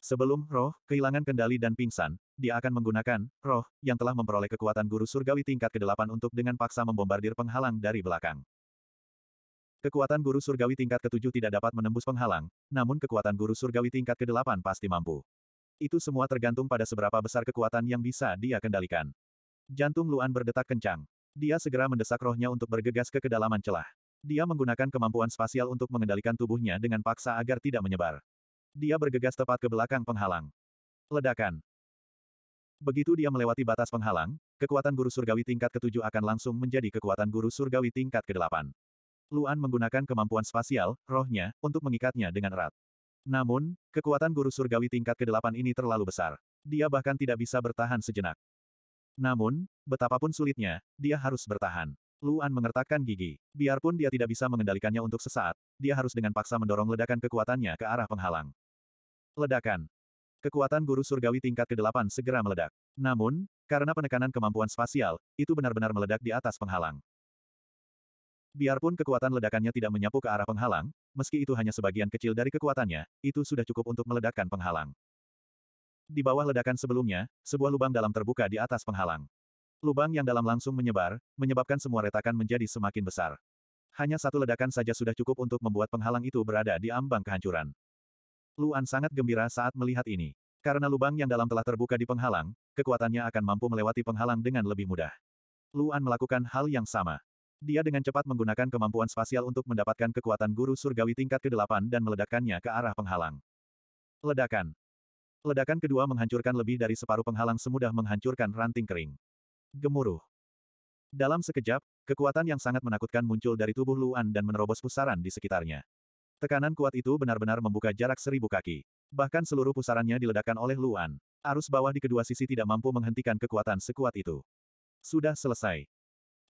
[SPEAKER 1] Sebelum roh kehilangan kendali dan pingsan, dia akan menggunakan roh yang telah memperoleh kekuatan guru surgawi tingkat ke-8 untuk dengan paksa membombardir penghalang dari belakang. Kekuatan guru surgawi tingkat ke-7 tidak dapat menembus penghalang, namun kekuatan guru surgawi tingkat ke-8 pasti mampu. Itu semua tergantung pada seberapa besar kekuatan yang bisa dia kendalikan. Jantung Luan berdetak kencang. Dia segera mendesak rohnya untuk bergegas ke kedalaman celah. Dia menggunakan kemampuan spasial untuk mengendalikan tubuhnya dengan paksa agar tidak menyebar. Dia bergegas tepat ke belakang penghalang. Ledakan. Begitu dia melewati batas penghalang, kekuatan guru surgawi tingkat ketujuh akan langsung menjadi kekuatan guru surgawi tingkat kedelapan. Luan menggunakan kemampuan spasial, rohnya, untuk mengikatnya dengan erat. Namun, kekuatan guru surgawi tingkat kedelapan ini terlalu besar. Dia bahkan tidak bisa bertahan sejenak. Namun, betapapun sulitnya, dia harus bertahan. Luan mengertakkan gigi. Biarpun dia tidak bisa mengendalikannya untuk sesaat, dia harus dengan paksa mendorong ledakan kekuatannya ke arah penghalang. Ledakan. Kekuatan guru surgawi tingkat ke-8 segera meledak. Namun, karena penekanan kemampuan spasial, itu benar-benar meledak di atas penghalang. Biarpun kekuatan ledakannya tidak menyapu ke arah penghalang, meski itu hanya sebagian kecil dari kekuatannya, itu sudah cukup untuk meledakkan penghalang. Di bawah ledakan sebelumnya, sebuah lubang dalam terbuka di atas penghalang. Lubang yang dalam langsung menyebar, menyebabkan semua retakan menjadi semakin besar. Hanya satu ledakan saja sudah cukup untuk membuat penghalang itu berada di ambang kehancuran. Luan sangat gembira saat melihat ini. Karena lubang yang dalam telah terbuka di penghalang, kekuatannya akan mampu melewati penghalang dengan lebih mudah. Luan melakukan hal yang sama. Dia dengan cepat menggunakan kemampuan spasial untuk mendapatkan kekuatan guru surgawi tingkat ke-8 dan meledakkannya ke arah penghalang. Ledakan. Ledakan kedua menghancurkan lebih dari separuh penghalang semudah menghancurkan ranting kering. Gemuruh. Dalam sekejap, kekuatan yang sangat menakutkan muncul dari tubuh Luan dan menerobos pusaran di sekitarnya. Tekanan kuat itu benar-benar membuka jarak seribu kaki. Bahkan seluruh pusarannya diledakkan oleh Luan. Arus bawah di kedua sisi tidak mampu menghentikan kekuatan sekuat itu. Sudah selesai.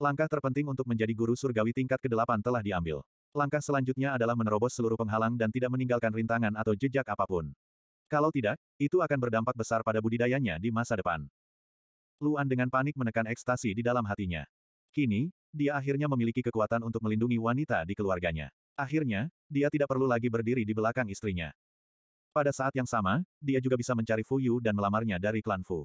[SPEAKER 1] Langkah terpenting untuk menjadi guru surgawi tingkat ke-8 telah diambil. Langkah selanjutnya adalah menerobos seluruh penghalang dan tidak meninggalkan rintangan atau jejak apapun. Kalau tidak, itu akan berdampak besar pada budidayanya di masa depan. Luan dengan panik menekan ekstasi di dalam hatinya. Kini, dia akhirnya memiliki kekuatan untuk melindungi wanita di keluarganya. Akhirnya, dia tidak perlu lagi berdiri di belakang istrinya. Pada saat yang sama, dia juga bisa mencari Fu Yu dan melamarnya dari klan Fu.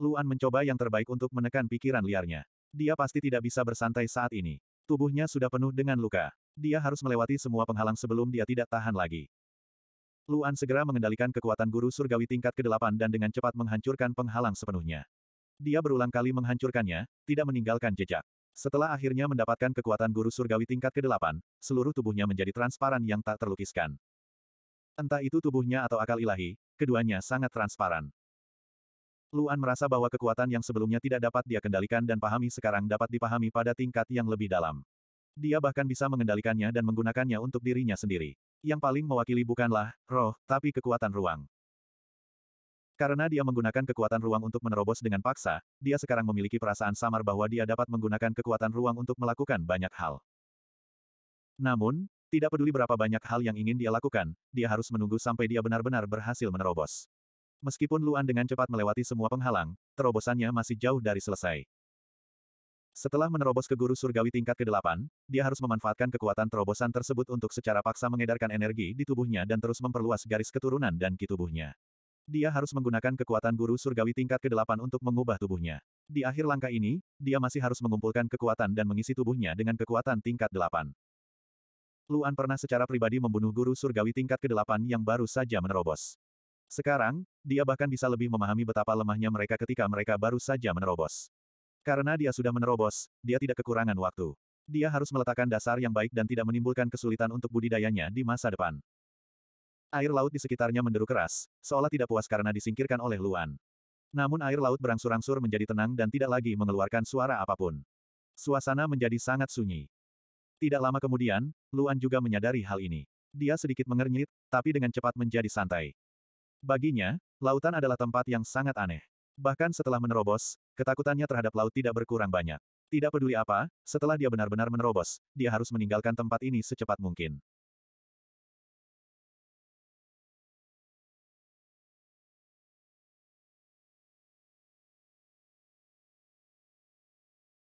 [SPEAKER 1] Luan mencoba yang terbaik untuk menekan pikiran liarnya. Dia pasti tidak bisa bersantai saat ini. Tubuhnya sudah penuh dengan luka. Dia harus melewati semua penghalang sebelum dia tidak tahan lagi. Luan segera mengendalikan kekuatan guru surgawi tingkat ke-8 dan dengan cepat menghancurkan penghalang sepenuhnya. Dia berulang kali menghancurkannya, tidak meninggalkan jejak. Setelah akhirnya mendapatkan kekuatan guru surgawi tingkat ke-8, seluruh tubuhnya menjadi transparan yang tak terlukiskan. Entah itu tubuhnya atau akal ilahi, keduanya sangat transparan. Luan merasa bahwa kekuatan yang sebelumnya tidak dapat dia kendalikan dan pahami sekarang dapat dipahami pada tingkat yang lebih dalam. Dia bahkan bisa mengendalikannya dan menggunakannya untuk dirinya sendiri. Yang paling mewakili bukanlah roh, tapi kekuatan ruang. Karena dia menggunakan kekuatan ruang untuk menerobos dengan paksa, dia sekarang memiliki perasaan samar bahwa dia dapat menggunakan kekuatan ruang untuk melakukan banyak hal. Namun, tidak peduli berapa banyak hal yang ingin dia lakukan, dia harus menunggu sampai dia benar-benar berhasil menerobos. Meskipun Luan dengan cepat melewati semua penghalang, terobosannya masih jauh dari selesai. Setelah menerobos ke guru surgawi tingkat ke-8, dia harus memanfaatkan kekuatan terobosan tersebut untuk secara paksa mengedarkan energi di tubuhnya dan terus memperluas garis keturunan dan ki tubuhnya. Dia harus menggunakan kekuatan guru surgawi tingkat ke-8 untuk mengubah tubuhnya. Di akhir langkah ini, dia masih harus mengumpulkan kekuatan dan mengisi tubuhnya dengan kekuatan tingkat 8. Luan pernah secara pribadi membunuh guru surgawi tingkat ke-8 yang baru saja menerobos. Sekarang, dia bahkan bisa lebih memahami betapa lemahnya mereka ketika mereka baru saja menerobos. Karena dia sudah menerobos, dia tidak kekurangan waktu. Dia harus meletakkan dasar yang baik dan tidak menimbulkan kesulitan untuk budidayanya di masa depan. Air laut di sekitarnya menderu keras, seolah tidak puas karena disingkirkan oleh Luan. Namun air laut berangsur-angsur menjadi tenang dan tidak lagi mengeluarkan suara apapun. Suasana menjadi sangat sunyi. Tidak lama kemudian, Luan juga menyadari hal ini. Dia sedikit mengernyit, tapi dengan cepat menjadi santai. Baginya, lautan adalah tempat yang sangat aneh. Bahkan setelah menerobos, ketakutannya terhadap laut tidak berkurang banyak. Tidak peduli apa, setelah dia benar-benar menerobos, dia harus meninggalkan tempat ini secepat mungkin.